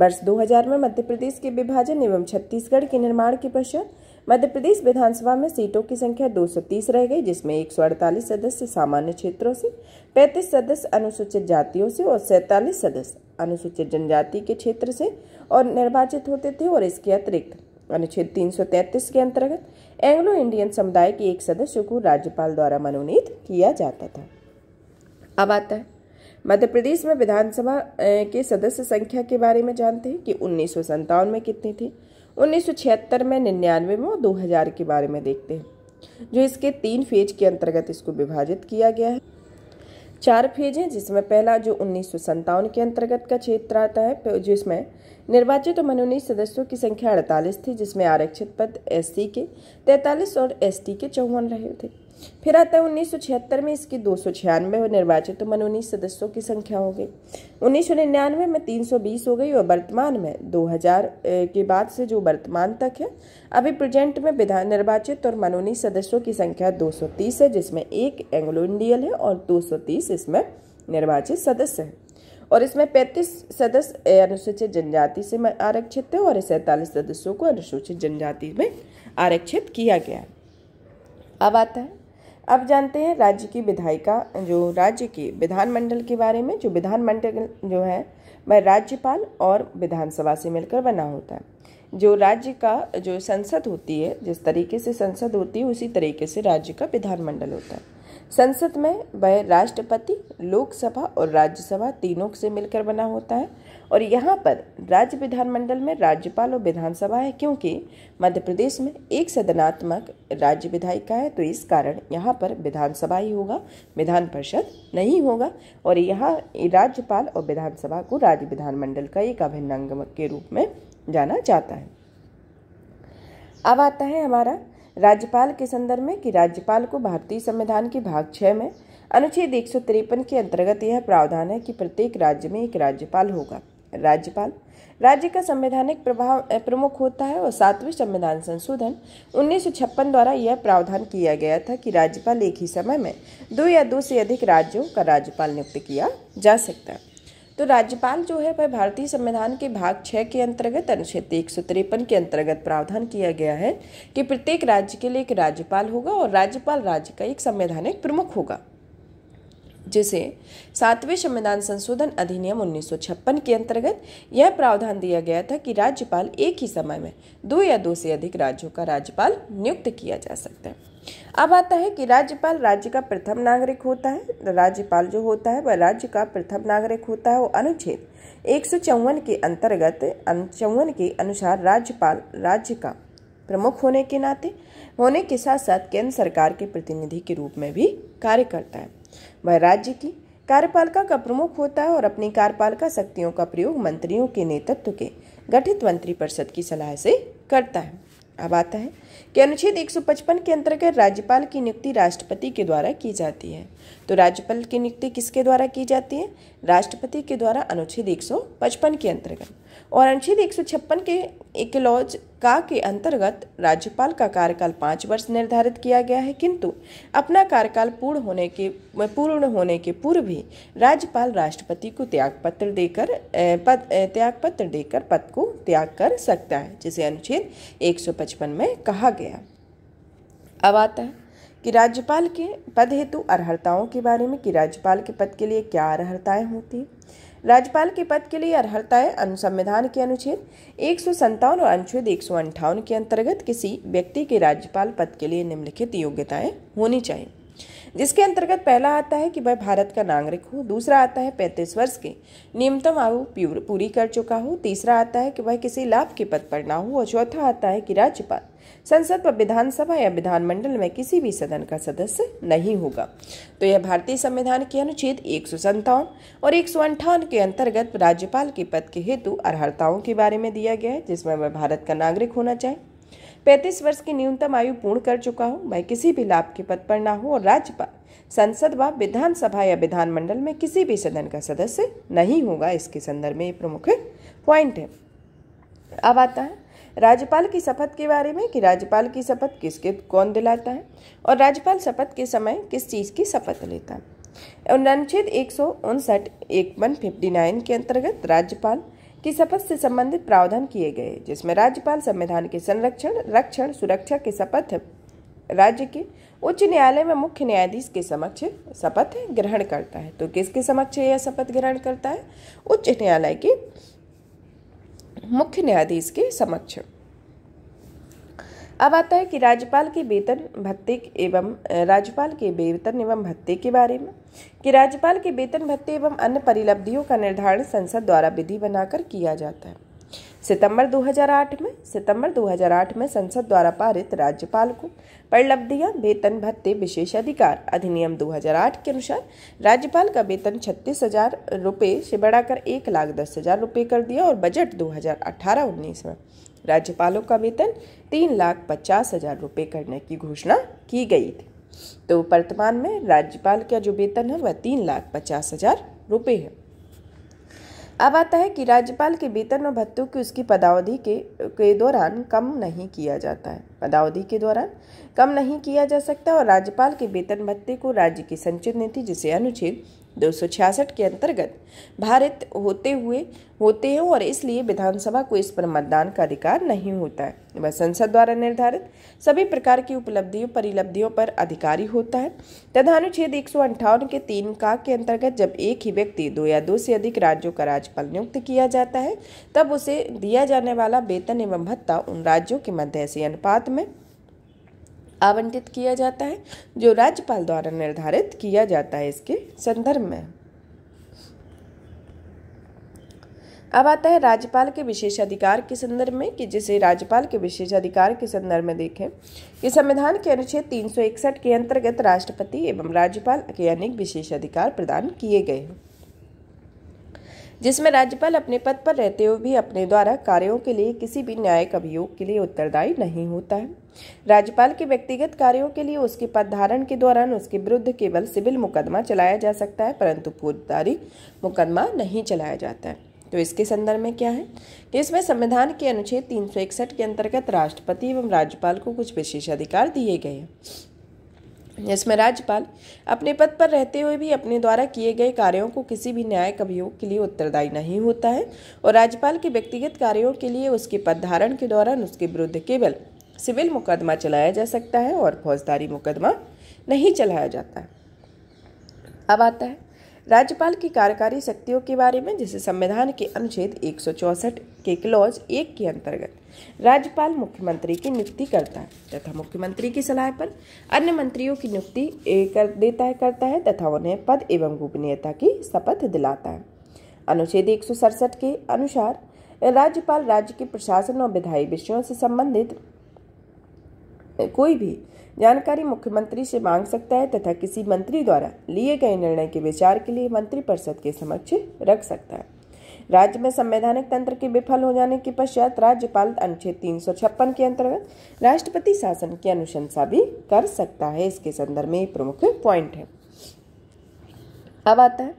वर्ष 2000 में मध्य प्रदेश के विभाजन एवं छत्तीसगढ़ के निर्माण के पश्चात मध्य प्रदेश विधानसभा में सीटों की संख्या 230 रह गई जिसमें एक सदस्य सामान्य क्षेत्रों से 35 सदस्य अनुसूचित जातियों से और सैतालीस सदस्य अनुसूचित जनजाति के क्षेत्र से और निर्वाचित होते थे और इसके अतिरिक्त अनुच्छेद 333 के अंतर्गत एंग्लो इंडियन समुदाय के एक सदस्य को राज्यपाल द्वारा मनोनीत किया जाता था अब आता है मध्य प्रदेश में विधानसभा के सदस्य संख्या के बारे में जानते हैं कि उन्नीस में कितनी थी छिहत्तर में निन्यानवे में और हजार के बारे में देखते हैं जो इसके तीन फेज के अंतर्गत इसको विभाजित किया गया है चार फेज हैं जिसमें पहला जो उन्नीस के अंतर्गत का क्षेत्र आता है जिसमें निर्वाचित और मनोनीत सदस्यों की संख्या 48 थी जिसमें आरक्षित पद एससी के 43 और एसटी के चौवन रहे थे फिर आता है उन्नीस में इसकी दो सौ छियानवे और निर्वाचित तो मन उन्नीस सदस्यों की संख्या हो गई उन्नीस में 320 हो गई और वर्तमान में 2000 के बाद से जो वर्तमान तक है अभी प्रेजेंट में विधान निर्वाचित और मनोनीत सदस्यों की संख्या 230 है जिसमें एक एंग्लो इंडियल है और 230 इसमें निर्वाचित सदस्य है और इसमें 35 सदस्य अनुसूचित जनजाति से आरक्षित थे और सैंतालीस सदस्यों को अनुसूचित जनजाति में आरक्षित किया गया अब आता है अब जानते हैं राज्य की विधायिका जो राज्य के विधानमंडल के बारे में जो विधानमंडल जो है वह राज्यपाल और विधानसभा से मिलकर बना होता है जो राज्य का जो संसद होती है जिस तरीके से संसद होती है उसी तरीके से राज्य का विधानमंडल होता है संसद में वह राष्ट्रपति लोकसभा और राज्यसभा तीनों से मिलकर बना होता है और यहाँ पर राज्य विधानमंडल में राज्यपाल और विधानसभा है क्योंकि मध्य प्रदेश में एक सदनात्मक राज्य विधायिका है तो इस कारण यहाँ पर विधानसभा ही होगा विधान परिषद नहीं होगा और यहाँ राज्यपाल और विधानसभा को राज्य विधानमंडल का एक अभिन्न अंग के रूप में जाना जाता है अब आता है हमारा राज्यपाल के संदर्भ में कि राज्यपाल को भारतीय संविधान के भाग छः में अनुच्छेद एक के अंतर्गत यह प्रावधान है कि प्रत्येक राज्य में एक राज्यपाल होगा राज्यपाल राज्य का संवैधानिक प्रभाव प्रमुख होता है और सातवें संविधान संशोधन उन्नीस द्वारा यह प्रावधान किया गया था कि राज्यपाल एक ही समय में दो या दो से अधिक राज्यों का राज्यपाल नियुक्त किया जा सकता है तो राज्यपाल जो है वह भारतीय संविधान के भाग छः के अंतर्गत अनुच्छेद एक सौ तिरपन के अंतर्गत प्रावधान किया गया है कि प्रत्येक राज्य के लिए एक राज्यपाल होगा और राज्यपाल राज्य का एक संवैधानिक प्रमुख होगा जिसे सातवें संविधान संशोधन अधिनियम 1956 के अंतर्गत यह प्रावधान दिया गया था कि राज्यपाल एक ही समय में दो या दो से अधिक राज्यों का राज्यपाल नियुक्त किया जा सकता है अब आता है कि राज्यपाल राज्य का प्रथम नागरिक होता है राज्यपाल जो होता है वह राज्य का प्रथम नागरिक होता है वो अनुच्छेद एक के अंतर्गत चौवन के अनुसार राज्यपाल राज्य का प्रमुख होने के नाते होने के साथ साथ केंद्र सरकार के प्रतिनिधि के रूप में भी कार्य करता है वह राज्य की कार्यपालिका का प्रमुख होता है और अपनी कार्यपालिका शक्तियों का प्रयोग मंत्रियों के नेतृत्व के गठित मंत्री परिषद की सलाह से करता है अब आता है कि अनुच्छेद 155 के अंतर्गत राज्यपाल की नियुक्ति राष्ट्रपति के द्वारा की जाती है तो राज्यपाल की नियुक्ति किसके द्वारा की जाती है राष्ट्रपति के द्वारा अनुच्छेद 155 के अंतर्गत और अनुच्छेद एक के एकलॉज का के अंतर्गत राज्यपाल का कार्यकाल पाँच वर्ष निर्धारित किया गया है किंतु अपना कार्यकाल पूर्ण होने के पूर्ण होने के पूर्व भी राज्यपाल राष्ट्रपति को त्यागपत्र देकर पद त्यागपत्र देकर पद को त्याग कर सकता है जिसे अनुच्छेद 155 में कहा गया अब आता है कि राज्यपाल के पद हेतु अर्हताओं के बारे में कि राज्यपाल के पद के लिए क्या अर्हताएँ होती है राज्यपाल के पद के लिए अर्हताएं अनुसंविधान के अनुच्छेद एक और अनुच्छेद एक के अंतर्गत किसी व्यक्ति के राज्यपाल पद के लिए निम्नलिखित योग्यताएं होनी चाहिए जिसके अंतर्गत पहला आता है कि वह भारत का नागरिक हो दूसरा आता है पैंतीस वर्ष के न्यूनतम आयु पूरी कर चुका हो तीसरा आता है कि वह किसी लाभ के पद पर ना हो और चौथा आता है कि राज्यपाल संसद व विधानसभा या विधानमंडल में किसी भी सदन का सदस्य नहीं होगा तो यह भारतीय संविधान के अनुच्छेद एक और एक के अंतर्गत राज्यपाल के पद के हेतु अर्हताओं के बारे में दिया गया है जिसमें वह भारत का नागरिक होना चाहिए पैंतीस वर्ष की न्यूनतम आयु पूर्ण कर चुका हो वह किसी भी लाभ के पद पर ना हो और राज्यपाल संसद व विधानसभा या विधानमंडल में किसी भी सदन का सदस्य नहीं होगा इसके संदर्भ में ये प्रमुख पॉइंट है अब आता है राज्यपाल की शपथ के बारे में कि राज्यपाल की शपथ किसके कौन दिलाता है और राज्यपाल शपथ के समय किस चीज़ की शपथ लेता है अनुच्छेद एक सौ उनसठ एक वन फिफ्टी नाइन के अंतर्गत राज्यपाल की शपथ से संबंधित प्रावधान किए गए जिसमें राज्यपाल संविधान के संरक्षण रक्षण सुरक्षा के शपथ राज्य के उच्च न्यायालय में मुख्य न्यायाधीश के समक्ष शपथ ग्रहण करता है तो किसके समक्ष यह शपथ ग्रहण करता है उच्च न्यायालय के मुख्य न्यायाधीश के समक्ष अब आता है कि राज्यपाल के वेतन भत्ते एवं राज्यपाल के वेतन एवं भत्ते के बारे में कि राज्यपाल के वेतन भत्ते एवं अन्य परिलब्धियों का निर्धारण संसद द्वारा विधि बनाकर किया जाता है सितंबर 2008 में सितंबर 2008 में संसद द्वारा पारित राज्यपाल को परिलब्धियां वेतन भत्ते विशेषाधिकार अधिनियम 2008 के अनुसार राज्यपाल का वेतन छत्तीस हजार रुपये से बढ़ाकर एक लाख दस हजार रुपये कर दिया और बजट 2018-19 में राज्यपालों का वेतन तीन लाख पचास हजार रुपये करने की घोषणा की गई थी तो वर्तमान में राज्यपाल का जो वेतन है वह तीन लाख पचास हजार रुपये है अब आता है कि राज्यपाल के वेतन और भत्तों की उसकी पदावधि के के दौरान कम नहीं किया जाता है पदावधि के दौरान कम नहीं किया जा सकता और राज्यपाल के वेतन भत्ते को राज्य की संचित नीति जिसे अनुच्छेद दो के अंतर्गत भारत होते हुए होते हैं और इसलिए विधानसभा को इस पर मतदान का अधिकार नहीं होता है वह संसद द्वारा निर्धारित सभी प्रकार की उपलब्धियों परिलब्धियों पर अधिकारी होता है तथा अनुच्छेद एक के तीन का के अंतर्गत जब एक ही व्यक्ति दो या दो से अधिक राज्यों का राज्यपाल नियुक्त किया जाता है तब उसे दिया जाने वाला वेतन एवं भत्ता उन राज्यों के मध्य ऐसे अनुपात में आवंटित किया जाता है जो राज्यपाल द्वारा निर्धारित किया जाता है इसके संदर्भ में अब आता है राज्यपाल के विशेषाधिकार के संदर्भ में कि जिसे राज्यपाल के विशेषाधिकार के संदर्भ में देखें कि संविधान के अनुच्छेद 361 के अंतर्गत राष्ट्रपति एवं राज्यपाल के अनेक विशेष अधिकार प्रदान किए गए हैं जिसमें राज्यपाल अपने पद पर रहते हुए भी अपने द्वारा कार्यों के लिए किसी भी न्यायिक अभियोग के लिए उत्तरदायी नहीं होता है राज्यपाल के व्यक्तिगत कार्यों के लिए उसके पद धारण के दौरान उसके विरुद्ध केवल सिविल मुकदमा चलाया जा सकता है परंतु फौजदारी मुकदमा नहीं चलाया जाता है तो इसके संदर्भ में क्या है कि इसमें संविधान के अनुच्छेद इकसठ के अंतर्गत राष्ट्रपति एवं राज्यपाल को कुछ विशेष अधिकार दिए गए हैं इसमें राज्यपाल अपने पद पर रहते हुए भी अपने द्वारा किए गए कार्यों को किसी भी न्यायिक अभियोग के लिए उत्तरदायी नहीं होता है और राज्यपाल के व्यक्तिगत कार्यों के लिए उसके पद धारण के दौरान उसके विरुद्ध केवल सिविल मुकदमा चलाया जा सकता है और फौजदारी मुकदमा नहीं चलाया जाता है अब आता है राज्यपाल की कार्यकारी शक्तियों के बारे में जिसे संविधान के अनुच्छेद एक के क्लॉज एक के अंतर्गत राज्यपाल मुख्यमंत्री की नियुक्ति करता है तथा मुख्यमंत्री की सलाह पर अन्य मंत्रियों की नियुक्ति कर देता है करता है तथा उन्हें पद एवं गोपनीयता की शपथ दिलाता है अनुच्छेद एक के अनुसार राज्यपाल राज्य के प्रशासन और विधायी विषयों से संबंधित कोई भी जानकारी मुख्यमंत्री से मांग सकता है तथा किसी मंत्री द्वारा लिए गए निर्णय के विचार के लिए मंत्रिपरिषद के समक्ष रख सकता है राज्य में संवैधानिक तंत्र के विफल हो जाने के पश्चात राज्यपाल अनुच्छेद तीन के अंतर्गत राष्ट्रपति शासन की अनुशंसा भी कर सकता है इसके संदर्भ में प्रमुख पॉइंट है अब आता है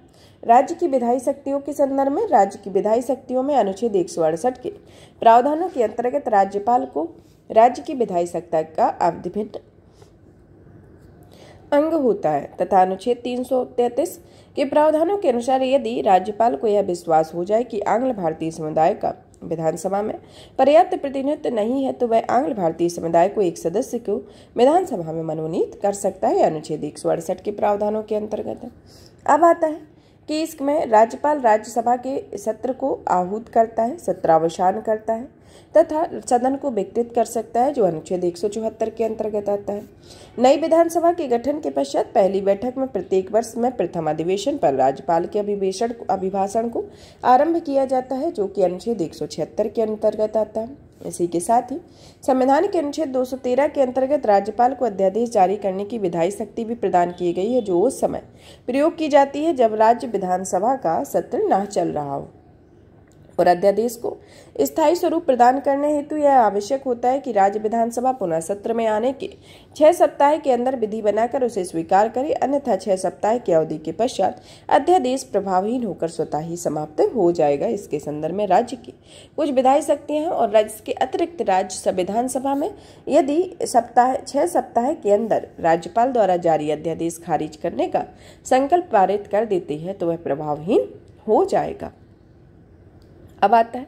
राज्य की विधायी शक्तियों के संदर्भ में राज्य की विधायी शक्तियों में अनुच्छेद एक के प्रावधानों के अंतर्गत राज्यपाल को राज्य की विधायी सत्ता का अवधि अंग होता है तथा अनुच्छेद 333 के प्रावधानों के अनुसार यदि राज्यपाल को यह विश्वास हो जाए कि आंग्ल भारतीय समुदाय का विधानसभा में पर्याप्त प्रतिनिधित्व नहीं है तो वह आंग्ल भारतीय समुदाय को एक सदस्य को विधानसभा में मनोनीत कर सकता है अनुच्छेद एक के प्रावधानों के अंतर्गत है अब आता है कि इसमें राज्यपाल राज्यसभा के सत्र को आहूत करता है सत्रावसान करता है तथा सदन को विकृत कर सकता है जो अनुच्छेद एक के अंतर्गत आता है नई विधानसभा के गठन के पश्चात पहली बैठक में प्रत्येक वर्ष में प्रथम अधिवेशन पर राज्यपाल के अभिवेशन अभिभाषण को आरंभ किया जाता है जो कि अनुच्छेद एक के अंतर्गत आता है इसी के साथ ही संविधान के अनुच्छेद 213 के अंतर्गत राज्यपाल को अध्यादेश जारी करने की विधायी शक्ति भी प्रदान की गई है जो उस समय प्रयोग की जाती है जब राज्य विधानसभा का सत्र न चल रहा हो और अध्यादेश को स्थायी स्वरूप प्रदान करने हेतु यह आवश्यक होता है कि राज्य विधानसभा पुनः सत्र में आने के छह सप्ताह के अंदर विधि बनाकर उसे स्वीकार करे अन्यथा छह सप्ताह की अवधि के पश्चात अध्यादेश प्रभावहीन होकर स्वतः ही समाप्त हो जाएगा इसके संदर्भ में राज्य की कुछ विधायी शक्तियां हैं और के अतिरिक्त राज्य विधानसभा में यदि सप्ताह छह सप्ताह के अंदर राज्यपाल द्वारा जारी अध्यादेश खारिज करने का संकल्प पारित कर देती है तो वह प्रभावहीन हो जाएगा अब आता है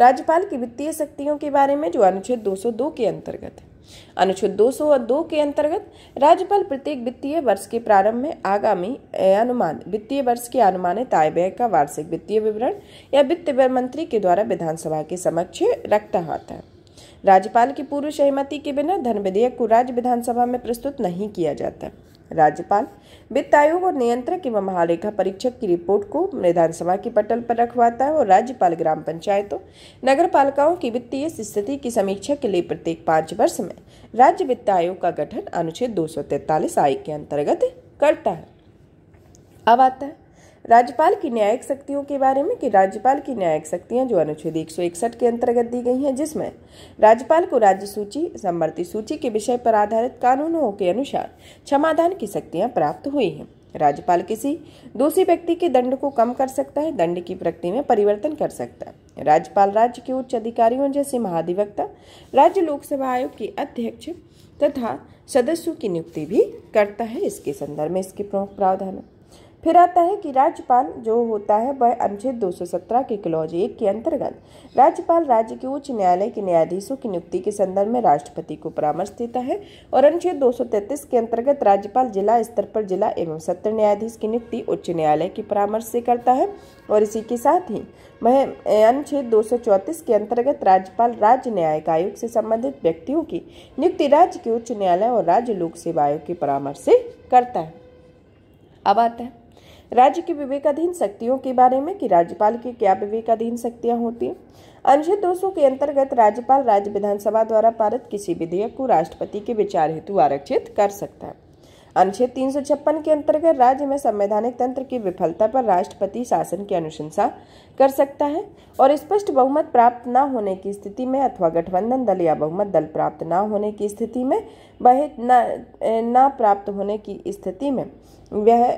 राज्यपाल की वित्तीय शक्तियों के बारे में जो अनुच्छेद 202 के अंतर्गत है अनुच्छेद 202 के अंतर्गत राज्यपाल प्रत्येक वित्तीय वर्ष के प्रारंभ में आगामी अनुमान वित्तीय वर्ष के अनुमानित आय व्यय का वार्षिक वित्तीय विवरण या वित्त मंत्री के द्वारा विधानसभा के समक्ष रखता होता है राज्यपाल की पूर्व सहमति के बिना धन विधेयक को राज्य विधानसभा में प्रस्तुत नहीं किया जाता राज्यपाल वित्त आयोग और नियंत्रक एवं महालेखा परीक्षक की रिपोर्ट को विधानसभा के पटल पर रखवाता है और राज्यपाल ग्राम पंचायतों नगर पालिकाओं की वित्तीय स्थिति की समीक्षा के लिए प्रत्येक पाँच वर्ष में राज्य वित्त आयोग का गठन अनुच्छेद दो सौ तैतालीस आय के अंतर्गत करता है अब आता है राज्यपाल की न्यायिक शक्तियों के बारे में कि राज्यपाल की न्यायिक शक्तियां जो अनुच्छेद एक के अंतर्गत दी गई हैं जिसमें राज्यपाल को राज्य सूची समवर्ती सूची के विषय पर आधारित कानूनों के अनुसार क्षमादान की शक्तियां प्राप्त हुई हैं राज्यपाल किसी दोषी व्यक्ति के दंड को कम कर सकता है दंड की प्रकृति में परिवर्तन कर सकता है राज्यपाल राज्य के उच्च अधिकारियों जैसे महाधिवक्ता राज्य लोकसभा आयोग के अध्यक्ष तथा सदस्यों की नियुक्ति भी करता है इसके संदर्भ में इसके प्रमुख प्रावधान है फिर आता है कि राज्यपाल जो होता है वह अनुच्छेद 217 के क्लॉज एक के अंतर्गत राज्यपाल राज्य के उच्च न्यायालय के न्यायाधीशों की नियुक्ति के संदर्भ में राष्ट्रपति को परामर्श देता है और अनुच्छेद 233 के अंतर्गत राज्यपाल जिला स्तर पर जिला एवं सत्र न्यायाधीश की नियुक्ति उच्च न्यायालय के परामर्श से करता है और इसी के साथ ही वह अनुच्छेद दो के अंतर्गत राज्यपाल राज्य न्यायिक आयोग से संबंधित व्यक्तियों की नियुक्ति राज्य के उच्च न्यायालय और राज्य लोक सेवा आयोग के परामर्श से करता है अब आता है राज्य की विवेकाधीन शक्तियों के बारे में कि राज्यपाल की क्या विवेकाधीन शक्तियां होती हैं अनुच्छेद दो के अंतर्गत राज्यपाल राज्य विधानसभा द्वारा पारित किसी विधेयक को राष्ट्रपति के विचार हेतु आरक्षित कर सकता है अनुच्छेद तीन के अंतर्गत राज्य में संवैधानिक तंत्र की विफलता पर राष्ट्रपति शासन की अनुशंसा कर सकता है और स्पष्ट बहुमत प्राप्त न होने की स्थिति में अथवा गठबंधन दल या बहुमत दल प्राप्त न होने की स्थिति में वह न प्राप्त होने की स्थिति में वह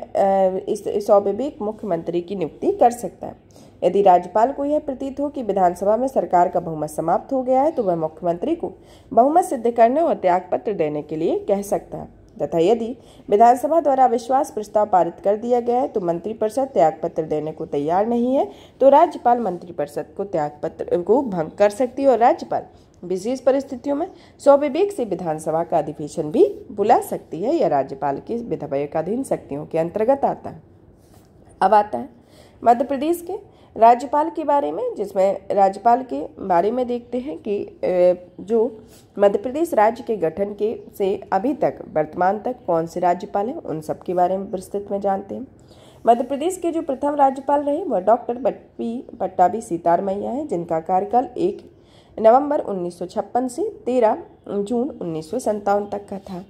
इस औविवेक मुख्यमंत्री की नियुक्ति कर सकता है यदि राज्यपाल को यह प्रतीत हो कि विधानसभा में सरकार का बहुमत समाप्त हो गया है तो वह मुख्यमंत्री को बहुमत सिद्ध करने और त्यागपत्र देने के लिए कह सकता है तथा यदि विधानसभा द्वारा विश्वास प्रस्ताव पारित कर दिया गया है तो मंत्रिपरिषद त्यागपत्र देने को तैयार नहीं है तो राज्यपाल मंत्रिपरिषद को त्यागपत्र को भंग कर सकती है और राज्यपाल विशेष परिस्थितियों में स्वविवेक से विधानसभा का अधिवेशन भी बुला सकती है यह राज्यपाल की विधवाधीन शक्तियों के अंतर्गत आता है अब आता है मध्य प्रदेश के राज्यपाल के बारे में जिसमें राज्यपाल के बारे में देखते हैं कि जो मध्य प्रदेश राज्य के गठन के से अभी तक वर्तमान तक कौन से राज्यपाल हैं उन सब के बारे में विस्तृत में जानते हैं मध्य प्रदेश के जो प्रथम राज्यपाल रहे वह डॉक्टर पी सीतार सीतारमैया हैं जिनका कार्यकाल एक नवंबर 1956 से 13 जून उन्नीस तक का था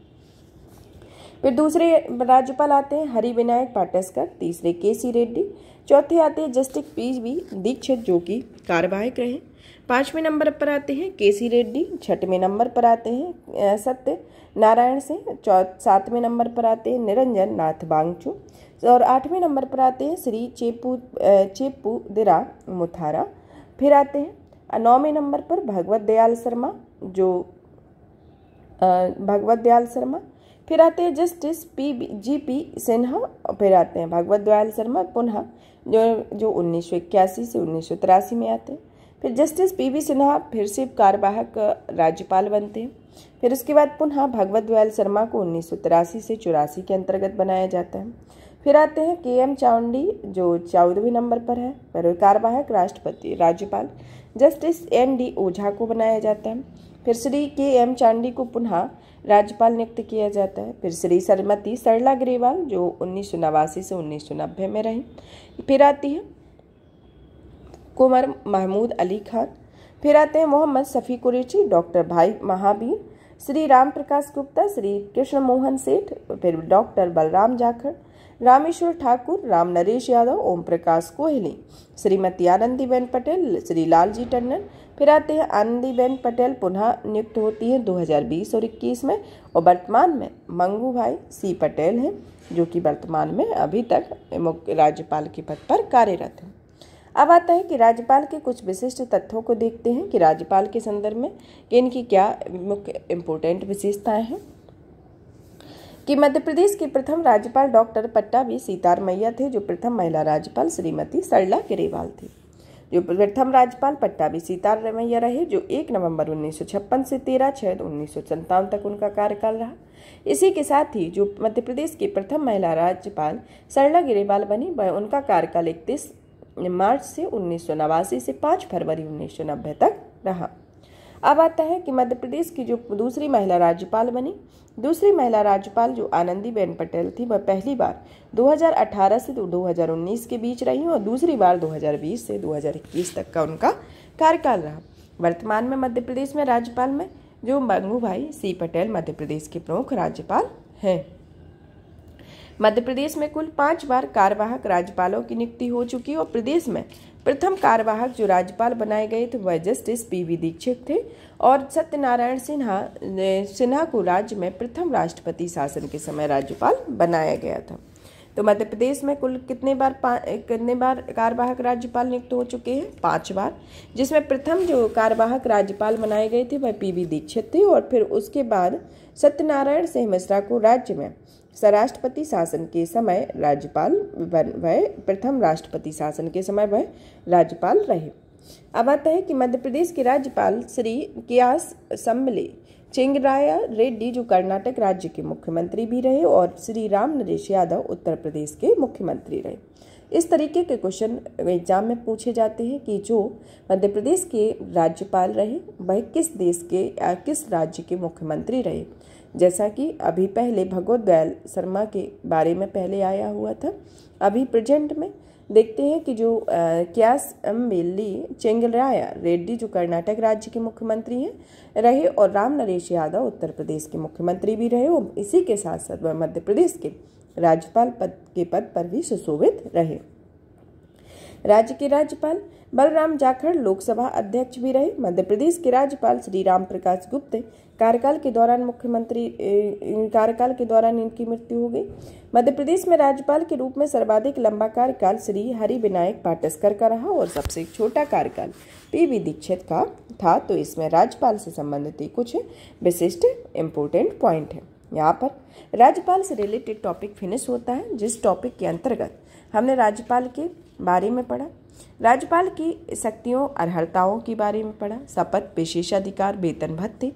फिर दूसरे राज्यपाल आते हैं हरि विनायक पाटस्कर तीसरे के सी रेड्डी चौथे आते हैं जस्टिक पी वी दीक्षित जो कि कार्यवाहक रहे पाँचवें नंबर पर आते हैं के सी रेड्डी छठवें नंबर पर आते हैं सत्य नारायण सिंह सातवें नंबर पर आते हैं निरंजन नाथ बांगचू और आठवें नंबर पर आते हैं श्री चेपू चेपू दिरा मुथारा फिर आते हैं नौवें नंबर पर भगवत दयाल शर्मा जो भगवत दयाल शर्मा फिर आते हैं justice P G P Sinha फिर आते हैं भागवत दयाल शर्मा पुनः जो जो उन्नीस सौ इक्यासी से उन्नीस सौ तिरासी में आते हैं फिर जस्टिस पी वी सिन्हा फिर से कार्यवाहक राज्यपाल बनते हैं फिर उसके बाद पुनः भागवत दयाल शर्मा को उन्नीस सौ तिरासी से चौरासी के अंतर्गत बनाया जाता है फिर आते हैं के एम चावंडी जो चौदहवें नंबर पर है फिर कार्यवाहक राष्ट्रपति राज्यपाल जस्टिस एन डी ओझा को बनाया जाता है फिर श्री के एम चांडी को पुनः राज्यपाल नियुक्त किया जाता है फिर श्री श्रीमती सरला ग्रेवाल जो उन्नीस सौ नवासी से उन्नीस सौ नब्बे में रही फिर आती है कुमार महमूद अली खान फिर आते हैं मोहम्मद शफी कुरेची डॉक्टर भाई महावीर श्री राम प्रकाश गुप्ता श्री कृष्ण मोहन सेठ फिर डॉक्टर बलराम जाखड़ रामेश्वर ठाकुर राम नरेश यादव ओम प्रकाश कोहली श्रीमती आनंदीबेन पटेल श्री लालजी टंडन फिर आते हैं आनंदीबेन पटेल पुनः नियुक्त होती हैं 2020 और 21 में और वर्तमान में मंगू भाई सी पटेल हैं जो कि वर्तमान में अभी तक राज्यपाल के पद पर कार्यरत हैं अब आता है कि राज्यपाल के कुछ विशिष्ट तथ्यों को देखते हैं कि राज्यपाल के संदर्भ में इनकी क्या मुख्य इम्पोर्टेंट विशेषताएं हैं कि मध्य प्रदेश के प्रथम राज्यपाल डॉक्टर पट्टा सीतार सीतारमैया थे जो प्रथम महिला राज्यपाल श्रीमती सरला केरेवाल थी जो प्रथम राज्यपाल पट्टाभी रमैया रहे जो 1 नवंबर 1956 से 13 छः उन्नीस तक उनका कार्यकाल रहा इसी के साथ ही जो मध्य प्रदेश की प्रथम महिला राज्यपाल सरला गिरीवाल बनी वह उनका कार्यकाल इकतीस मार्च से उन्नीस से 5 फरवरी उन्नीस तक रहा अब आता है कि मध्य प्रदेश की जो दूसरी महिला राज्यपाल बनी दूसरी महिला राज्यपाल जो आनंदी बेन पटेल थी वह पहली बार 2018 से 2019 के बीच रही और दूसरी बार 2020 से 2021 तक का उनका कार्यकाल रहा वर्तमान में मध्य प्रदेश में राज्यपाल में जो मंगू भाई सी पटेल मध्य प्रदेश के प्रमुख राज्यपाल हैं मध्य प्रदेश में कुल पांच बार कार्यवाहक राज्यपालों की नियुक्ति हो चुकी और प्रदेश में प्रथम कार्यवाहक जो राज्यपाल बनाए गए थे वह जस्टिस पी वी दीक्षित थे और सत्यनारायण सिन्हा सिन्हा को राज्य में प्रथम राष्ट्रपति शासन के समय राज्यपाल बनाया गया था तो मध्य प्रदेश में कुल कितने बार कितने बार कार्यवाहक राज्यपाल नियुक्त हो चुके हैं पांच बार जिसमें प्रथम जो कार्यवाहक राज्यपाल बनाए गए थे वह वी दीक्षित थे और फिर उसके बाद सत्यनारायण सिंह मिश्रा को राज्य में सराष्ट्रपति शासन के समय राज्यपाल वह प्रथम राष्ट्रपति शासन के समय वह राज्यपाल रहे अब आता है कि मध्य प्रदेश के राज्यपाल श्री कियास सम्मले चेंगराया रेड्डी जो कर्नाटक राज्य के मुख्यमंत्री भी रहे और श्री राम नरेश यादव उत्तर प्रदेश के मुख्यमंत्री रहे इस तरीके के क्वेश्चन एग्जाम में पूछे जाते हैं कि जो मध्य प्रदेश के राज्यपाल रहे वह किस देश के या किस राज्य के मुख्यमंत्री रहे जैसा कि अभी पहले भगवत दयाल शर्मा के बारे में पहले आया हुआ था अभी प्रेजेंट में देखते हैं कि जो क्यास एम्बेली चेंगलराया रेड्डी जो कर्नाटक राज्य के मुख्यमंत्री हैं रहे और राम नरेश यादव उत्तर प्रदेश के मुख्यमंत्री भी रहे और इसी के साथ साथ वह मध्य प्रदेश के राज्यपाल पद के पद पर भी सुशोभित रहे राज्य के राज्यपाल बलराम जाखड़ लोकसभा अध्यक्ष भी रहे मध्य प्रदेश के राज्यपाल श्री राम प्रकाश गुप्ते कार्यकाल के दौरान मुख्यमंत्री कार्यकाल के दौरान इनकी मृत्यु हो गई मध्य प्रदेश में राज्यपाल के रूप में सर्वाधिक लंबा कार्यकाल श्री हरि विनायक पाटस्कर का रहा और सबसे छोटा कार्यकाल पी वी दीक्षित का था तो इसमें राज्यपाल से संबंधित ही कुछ विशिष्ट इम्पोर्टेंट पॉइंट है यहाँ पर राज्यपाल से रिलेटेड टॉपिक फिनिश होता है जिस टॉपिक के अंतर्गत हमने राज्यपाल के बारे में पढ़ा राज्यपाल की शक्तियों अर्हताओं के बारे में पढ़ा शपथ विशेषाधिकार वेतन भत्ते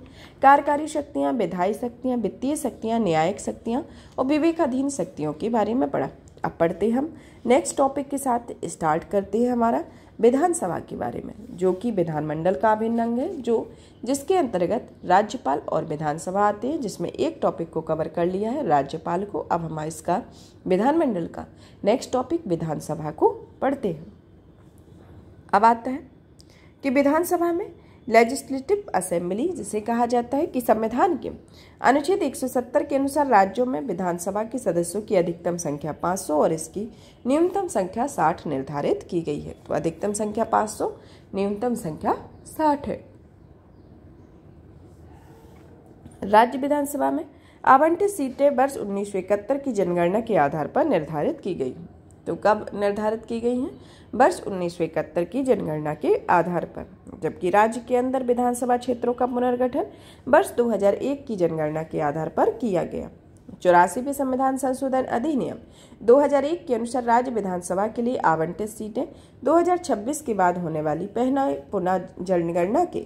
कार्यकारी शक्तियाँ विधायी शक्तियाँ वित्तीय शक्तियाँ न्यायिक शक्तियाँ और विवेकाधीन शक्तियों के बारे में पढ़ा अब पढ़ते हम नेक्स्ट टॉपिक के साथ स्टार्ट करते हैं हमारा विधानसभा के बारे में जो कि विधानमंडल का अभिन्न अंग है जो जिसके अंतर्गत राज्यपाल और विधानसभा आते हैं जिसमें एक टॉपिक को कवर कर लिया है राज्यपाल को अब हम इसका विधानमंडल का नेक्स्ट टॉपिक विधानसभा को पढ़ते हैं अब आता है कि विधानसभा में लेजिस्लेटिव असेंबली जिसे कहा जाता है कि संविधान के अनुच्छेद 170 के अनुसार राज्यों में विधानसभा के सदस्यों की अधिकतम संख्या 500 और इसकी न्यूनतम संख्या 60 निर्धारित की गई है तो अधिकतम संख्या 500 न्यूनतम संख्या 60 है राज्य विधानसभा में आवंटित सीटें वर्ष उन्नीस की जनगणना के आधार पर निर्धारित की गई तो कब निर्धारित की गई हैं वर्ष उन्नीस की जनगणना के आधार पर जबकि राज्य के अंदर विधानसभा क्षेत्रों का पुनर्गठन वर्ष 2001 की जनगणना के आधार पर किया गया चौरासीवी संविधान संशोधन अधिनियम 2001 के अनुसार राज्य विधानसभा के लिए आवंटित सीटें 2026 के बाद होने वाली पहला पुनः जनगणना के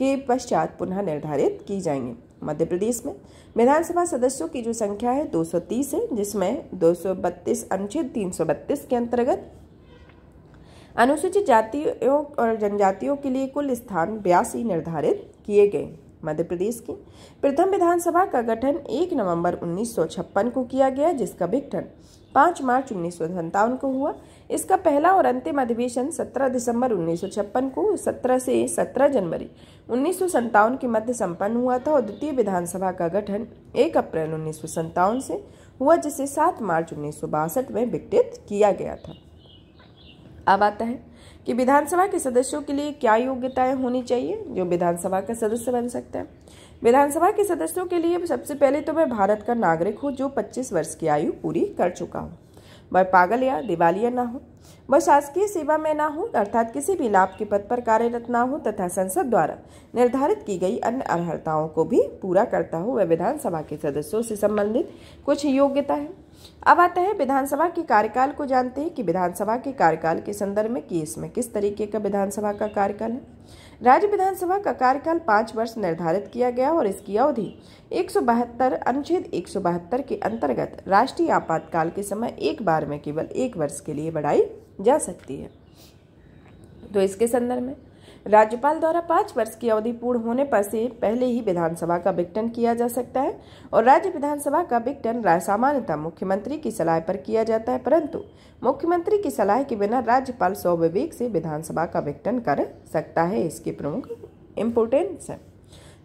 के पश्चात पुनः निर्धारित की जाएंगी मध्य प्रदेश में विधानसभा सदस्यों की जो संख्या है 230 है जिसमें 232 अनुच्छेद 332 के अंतर्गत अनुसूचित जातियों और जनजातियों के लिए कुल स्थान बयासी निर्धारित किए गए मध्य प्रदेश की प्रथम विधानसभा का गठन 1 नवंबर उन्नीस को किया गया जिसका विघटन 5 मार्च उन्नीस को हुआ इसका पहला और अंतिम अधिवेशन 17 दिसंबर उन्नीस को 17 से 17 जनवरी उन्नीस के मध्य संपन्न हुआ था और द्वितीय विधानसभा का गठन 1 अप्रैल उन्नीस से हुआ जिसे 7 मार्च उन्नीस में विघटित किया गया था अब आता है कि विधानसभा के सदस्यों के लिए क्या योग्यताएं होनी चाहिए जो विधानसभा का सदस्य बन सकता है विधानसभा के सदस्यों के लिए सबसे पहले तो मैं भारत का नागरिक हूँ जो 25 वर्ष की आयु पूरी कर चुका हूँ वह पागल या दिवालिया ना हो वह शासकीय सेवा में ना हो अर्थात किसी भी लाभ के पद पर कार्यरत ना हो तथा संसद द्वारा निर्धारित की गई अन्य अर्हताओं को भी पूरा करता हो वह विधानसभा के सदस्यों से संबंधित कुछ योग्यता है अब आते है विधानसभा के कार्यकाल को जानते हैं कि विधानसभा के कार्यकाल के संदर्भ में कि इसमें किस तरीके का विधानसभा का कार्यकाल है राज्य विधानसभा का कार्यकाल पाँच वर्ष निर्धारित किया गया और इसकी अवधि एक अनुच्छेद एक के अंतर्गत राष्ट्रीय आपातकाल के समय एक बार में केवल एक वर्ष के लिए बढ़ाई जा सकती है तो इसके संदर्भ में राज्यपाल द्वारा पांच वर्ष की अवधि पूर्ण होने पर से पहले ही विधानसभा का विघटन किया जा सकता है और राज्य विधानसभा का विघटन सामान्यतः मुख्यमंत्री की सलाह पर किया जाता है परंतु मुख्यमंत्री की सलाह के बिना राज्यपाल स्वविवेक से विधानसभा का विघटन कर सकता है इसके प्रमुख इम्पोर्टेंस है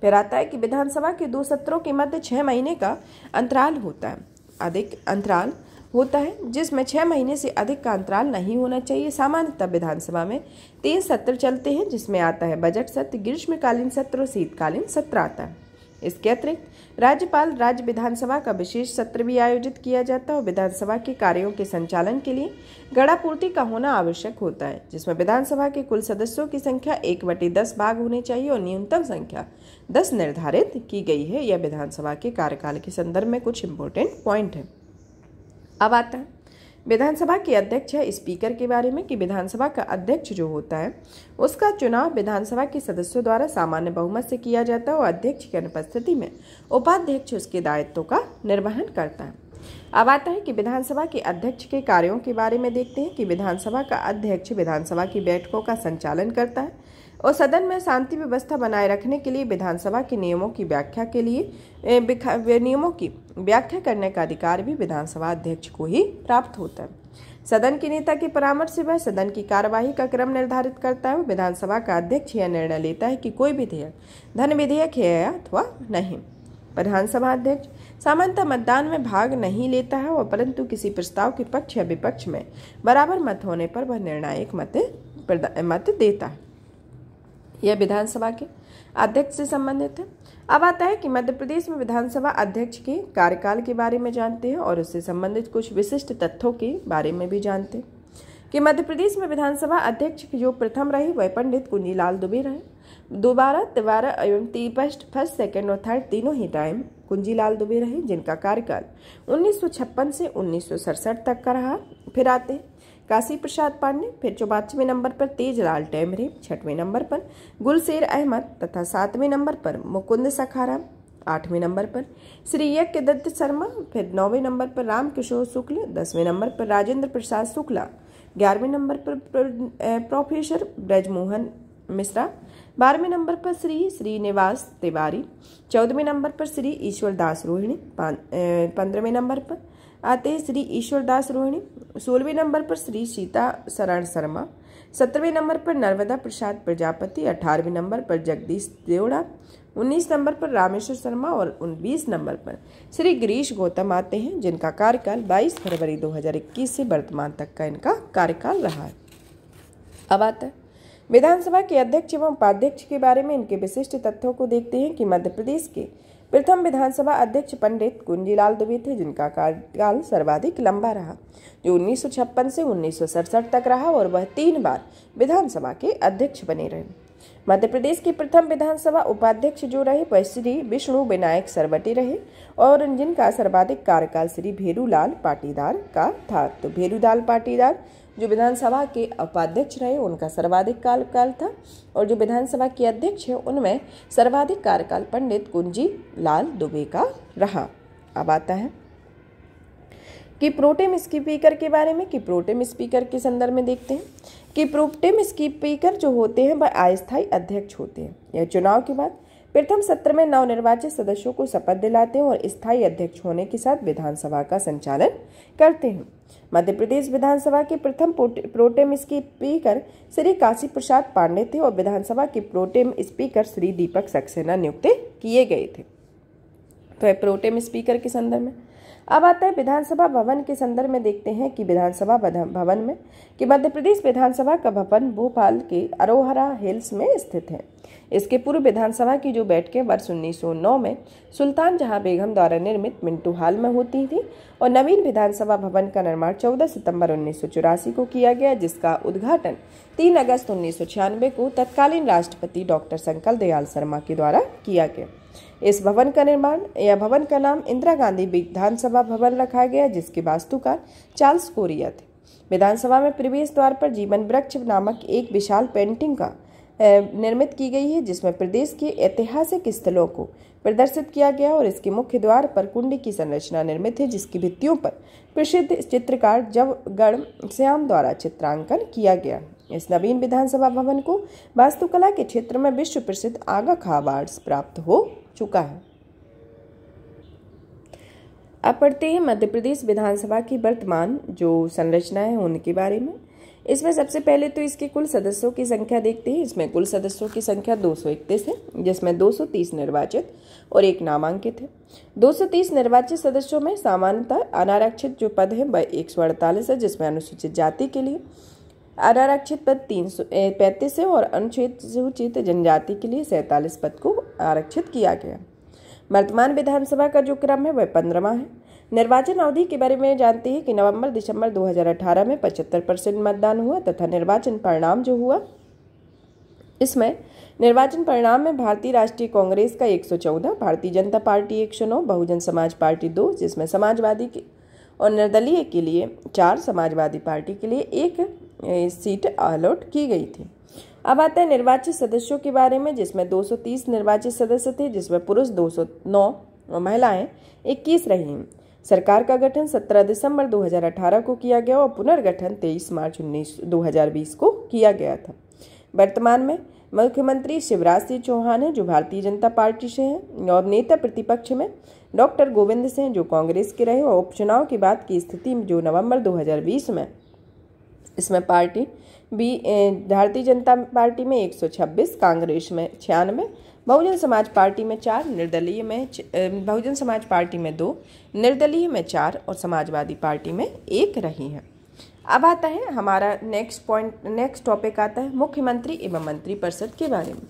फिर आता है कि विधानसभा के दो सत्रों के मध्य छः महीने का अंतराल होता है अधिक अंतराल होता है जिसमें छः महीने से अधिक का अंतराल नहीं होना चाहिए सामान्यतः विधानसभा में तीन सत्र चलते हैं जिसमें आता है बजट सत्र ग्रीष्मकालीन सत्र और शीतकालीन सत्र आता है इसके अतिरिक्त राज्यपाल राज्य विधानसभा का विशेष सत्र भी आयोजित किया जाता है और विधानसभा के कार्यों के संचालन के लिए गड़ापूर्ति का होना आवश्यक होता है जिसमें विधानसभा के कुल सदस्यों की संख्या एक बटे दस भाग होने चाहिए और न्यूनतम संख्या दस निर्धारित की गई है यह विधानसभा के कार्यकाल के संदर्भ में कुछ इम्पोर्टेंट पॉइंट है अब आता है विधानसभा के अध्यक्ष है स्पीकर के बारे में कि विधानसभा का अध्यक्ष जो होता है उसका चुनाव विधानसभा के सदस्यों द्वारा सामान्य बहुमत से किया जाता है और अध्यक्ष की अनुपस्थिति में उपाध्यक्ष उसके दायित्व का निर्वहन करता है अब आता है कि विधानसभा के अध्यक्ष के कार्यों के बारे में देखते हैं कि विधानसभा का अध्यक्ष विधानसभा की बैठकों का संचालन करता है और सदन में शांति व्यवस्था बनाए रखने के लिए विधानसभा के नियमों की व्याख्या के लिए नियमों की व्याख्या करने का अधिकार भी विधानसभा अध्यक्ष को ही प्राप्त होता है सदन के नेता के परामर्श से वह सदन की कार्यवाही का क्रम निर्धारित करता है विधानसभा का अध्यक्ष यह निर्णय लेता है कि कोई विधेयक धन विधेयक है अथवा नहीं विधानसभा अध्यक्ष सामान्यतः मतदान में भाग नहीं लेता है और परंतु किसी प्रस्ताव के पक्ष या विपक्ष में बराबर मत होने पर वह निर्णायक मत मत देता है यह विधानसभा के अध्यक्ष से संबंधित है अब आता है कि मध्य प्रदेश में विधानसभा अध्यक्ष के कार्यकाल के बारे में जानते हैं और उससे संबंधित कुछ विशिष्ट तथ्यों के बारे में भी जानते हैं कि मध्य प्रदेश में विधानसभा अध्यक्ष जो प्रथम रहे वह पंडित कुंजीलाल दुबे रहे दोबारा तिबारा एवं फर्स्ट फर्स्ट सेकेंड और थर्ड तीनों ही टाइम कुंजीलाल दुबे रहे जिनका कार्यकाल उन्नीस से उन्नीस तक का रहा फिर आते हैं काशी प्रसाद पांडे फिर चौबाचवें नंबर पर तेजलाल टैमरे छठवें नंबर पर गुलशेर अहमद तथा सातवें नंबर पर मुकुंद सखाराम आठवें नंबर पर श्री यज्ञ दत्त शर्मा फिर नौवें नंबर पर रामकिशोर शुक्ल दसवें नंबर पर राजेंद्र प्रसाद शुक्ला ग्यारहवें नंबर पर प्रोफेसर ब्रजमोहन मिश्रा बारहवें नंबर पर श्री श्रीनिवास तिवारी चौदहवें नंबर पर श्री ईश्वर दास रोहिणी पंद्रहवें नंबर पर आते हैं श्री ईश्वरदास रोहिणी सोलहवें नंबर पर श्री सीता शरण शर्मा सत्रहवें नंबर पर नर्मदा प्रसाद प्रजापति अठारहवें नंबर पर जगदीश देवड़ा उन्नीस नंबर पर रामेश्वर शर्मा और उन्नीस नंबर पर श्री गिरीश गौतम आते हैं जिनका कार्यकाल 22 फरवरी 2021 से वर्तमान तक का इनका कार्यकाल रहा है अब आता है विधानसभा के अध्यक्ष एवं उपाध्यक्ष के बारे में इनके विशिष्ट तथ्यों को देखते हैं कि मध्य प्रदेश के प्रथम विधानसभा अध्यक्ष पंडित कुंजीलाल दुबे थे जिनका कार्यकाल सर्वाधिक लंबा रहा जो उन्नीस से उन्नीस तक रहा और वह तीन बार विधानसभा के अध्यक्ष बने रहे मध्य प्रदेश की प्रथम विधानसभा उपाध्यक्ष जो रहे वह श्री विष्णु विनायक सरवटी रहे और जिनका सर्वाधिक कार्यकाल श्री भेरूलाल पाटीदार का था तो भेरूलाल पाटीदार जो विधानसभा के उपाध्यक्ष रहे उनका सर्वाधिक कार्यकाल था और जो विधानसभा के अध्यक्ष है उनमें सर्वाधिक कार्यकाल पंडित कुंजी लाल दुबे का रहा अब आता है कि प्रोटेम स्पीकर के बारे में कि प्रोटेम स्पीकर के संदर्भ में देखते हैं कि प्रोपटेम स्पीकर जो होते हैं वह अस्थायी अध्यक्ष होते हैं यह चुनाव के बाद प्रथम सत्र में नवनिर्वाचित सदस्यों को शपथ दिलाते हैं और स्थायी अध्यक्ष होने के साथ विधानसभा का संचालन करते हैं मध्य प्रदेश विधानसभा के प्रथम प्रोटेम स्पीकर श्री काशी प्रसाद पांडे थे और विधानसभा के प्रोटेम स्पीकर श्री दीपक सक्सेना नियुक्त किए गए थे तो प्रोटेम स्पीकर के संदर्भ में अब आते हैं विधानसभा भवन के संदर्भ में देखते हैं कि विधानसभा भवन में कि मध्य प्रदेश विधानसभा का भवन भोपाल के अरोहरा हिल्स में स्थित है इसके पूर्व विधानसभा की जो बैठकें वर्ष उन्नीस में सुल्तान जहां बेगम द्वारा निर्मित मिंटू हाल में होती थी और नवीन विधानसभा भवन का निर्माण 14 सितंबर उन्नीस को किया गया जिसका उद्घाटन 3 अगस्त उन्नीस को तत्कालीन राष्ट्रपति डॉक्टर संकल्प दयाल शर्मा के द्वारा किया गया इस भवन का निर्माण यह भवन का नाम इंदिरा गांधी विधानसभा भवन रखा गया जिसके वास्तुकार चार्ल्स कोरिया थे विधानसभा में प्रवेश द्वार पर जीवन वृक्ष नामक एक विशाल पेंटिंग का निर्मित की गई है जिसमें प्रदेश के ऐतिहासिक स्थलों को प्रदर्शित किया गया और इसके मुख्य द्वार पर कुंडी की संरचना निर्मित है जिसकी भित्तियों पर प्रसिद्ध चित्रकार जवगढ़ श्याम द्वारा चित्रांकन किया गया इस नवीन विधानसभा भवन को वास्तुकला के क्षेत्र में विश्व प्रसिद्ध आगा खा अवार्ड प्राप्त हो चुका है अब पढ़ते हैं मध्य प्रदेश विधानसभा की वर्तमान जो संरचना है उनके बारे में इसमें सबसे पहले तो इसके कुल सदस्यों की संख्या देखते हैं इसमें कुल सदस्यों की संख्या दो है जिसमें 230 निर्वाचित और एक नामांकित है 230 निर्वाचित सदस्यों में सामान्यतः अनारक्षित जो पद हैं वह एक है जिसमें अनुसूचित जाति के लिए अनारक्षित पद तीन सौ पैंतीस है और सूचित जनजाति के लिए सैंतालीस पद को आरक्षित किया गया वर्तमान विधानसभा का जो क्रम है वह पंद्रवा है निर्वाचन अवधि के बारे में जानते हैं कि नवंबर दिसंबर 2018 में 75 परसेंट मतदान हुआ तथा निर्वाचन परिणाम जो हुआ इसमें निर्वाचन परिणाम में भारतीय राष्ट्रीय कांग्रेस का 114, भारतीय जनता पार्टी 109, बहुजन समाज पार्टी दो जिसमें समाजवादी के और निर्दलीय के लिए चार समाजवादी पार्टी के लिए एक सीट अलॉट की गई थी अब आते हैं निर्वाचित सदस्यों के बारे में जिसमें 230 निर्वाचित सदस्य थे जिसमें पुरुष 209 महिलाएं 21 रही सरकार का गठन 17 दिसंबर 2018 को किया गया और पुनर्गठन 23 मार्च उन्नीस 2020 को किया गया था वर्तमान में मुख्यमंत्री शिवराज सिंह चौहान हैं जो भारतीय जनता पार्टी से हैं और नेता प्रतिपक्ष में डॉक्टर गोविंद सिंह जो कांग्रेस के रहे और उपचुनाव की बात की स्थिति जो नवंबर 2020 में इसमें पार्टी बी भारतीय जनता पार्टी में 126 कांग्रेस में छियानवे बहुजन समाज पार्टी में चार निर्दलीय में बहुजन समाज पार्टी में दो निर्दलीय में चार और समाजवादी पार्टी में एक रही हैं अब आता है हमारा नेक्स्ट पॉइंट नेक्स्ट टॉपिक आता है मुख्यमंत्री एवं मंत्री परिषद के बारे में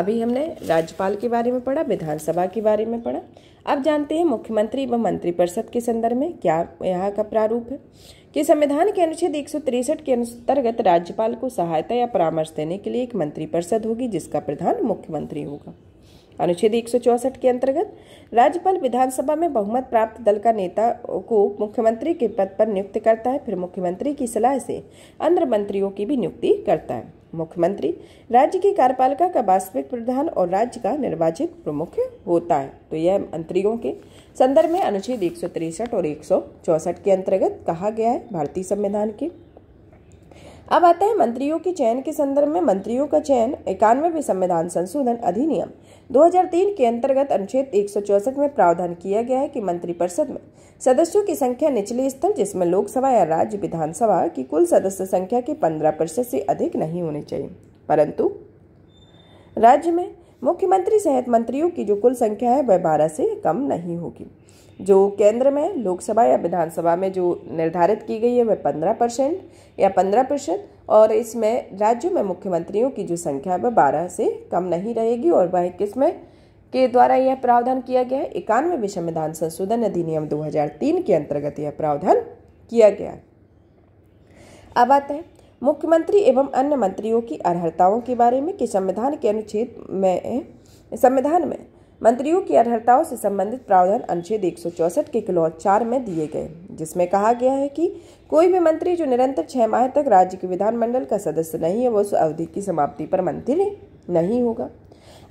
अभी हमने राज्यपाल के बारे में पढ़ा विधानसभा के बारे में पढ़ा अब जानते हैं मुख्यमंत्री एवं मंत्रिपरिषद के संदर्भ में क्या यहाँ का प्रारूप है कि संविधान के अनुच्छेद एक के अंतर्गत राज्यपाल को सहायता या परामर्श देने के लिए एक मंत्रिपरिषद होगी जिसका प्रधान मुख्यमंत्री होगा अनुच्छेद एक के अंतर्गत राज्यपाल विधानसभा में बहुमत प्राप्त दल का नेता को मुख्यमंत्री के पद पर नियुक्त करता है फिर मुख्यमंत्री की सलाह से अन्य मंत्रियों की भी नियुक्ति करता है मुख्यमंत्री राज्य की कार्यपालिका का वास्तविक प्रधान और राज्य का निर्वाचित प्रमुख होता है तो यह मंत्रियों के संदर्भ में अनुच्छेद एक और एक के अंतर्गत कहा गया है भारतीय संविधान के अब आता है मंत्रियों के चयन के संदर्भ में मंत्रियों का चयन इक्यानवे संविधान संशोधन अधिनियम 2003 के अंतर्गत अनुच्छेद एक में प्रावधान किया गया है कि मंत्रिपरिषद में सदस्यों की संख्या निचले स्तर जिसमें लोकसभा या राज्य विधानसभा की कुल सदस्य संख्या के 15 प्रतिशत से अधिक नहीं होनी चाहिए परंतु राज्य में मुख्यमंत्री सहित मंत्रियों की जो कुल संख्या है वह बारह से कम नहीं होगी जो केंद्र में लोकसभा या विधानसभा में जो निर्धारित की गई है वह पंद्रह परसेंट या पंद्रह प्रतिशत और इसमें राज्यों में मुख्यमंत्रियों की जो संख्या है वह बारह से कम नहीं रहेगी और वह किस में के द्वारा यह प्रावधान किया गया है इक्यानवे संविधान संशोधन अधिनियम 2003 के अंतर्गत यह प्रावधान किया गया अब आते हैं मुख्यमंत्री एवं अन्य मंत्रियों की अर्हताओं के बारे में कि संविधान के अनुच्छेद में संविधान में मंत्रियों की अर्हताओं से संबंधित प्रावधान अनुच्छेद एक के क्लॉज चार में दिए गए जिसमें कहा गया है कि कोई भी मंत्री जो निरंतर छह माह तक राज्य के विधानमंडल का सदस्य नहीं है वह उस अवधि की समाप्ति पर मंत्री नहीं होगा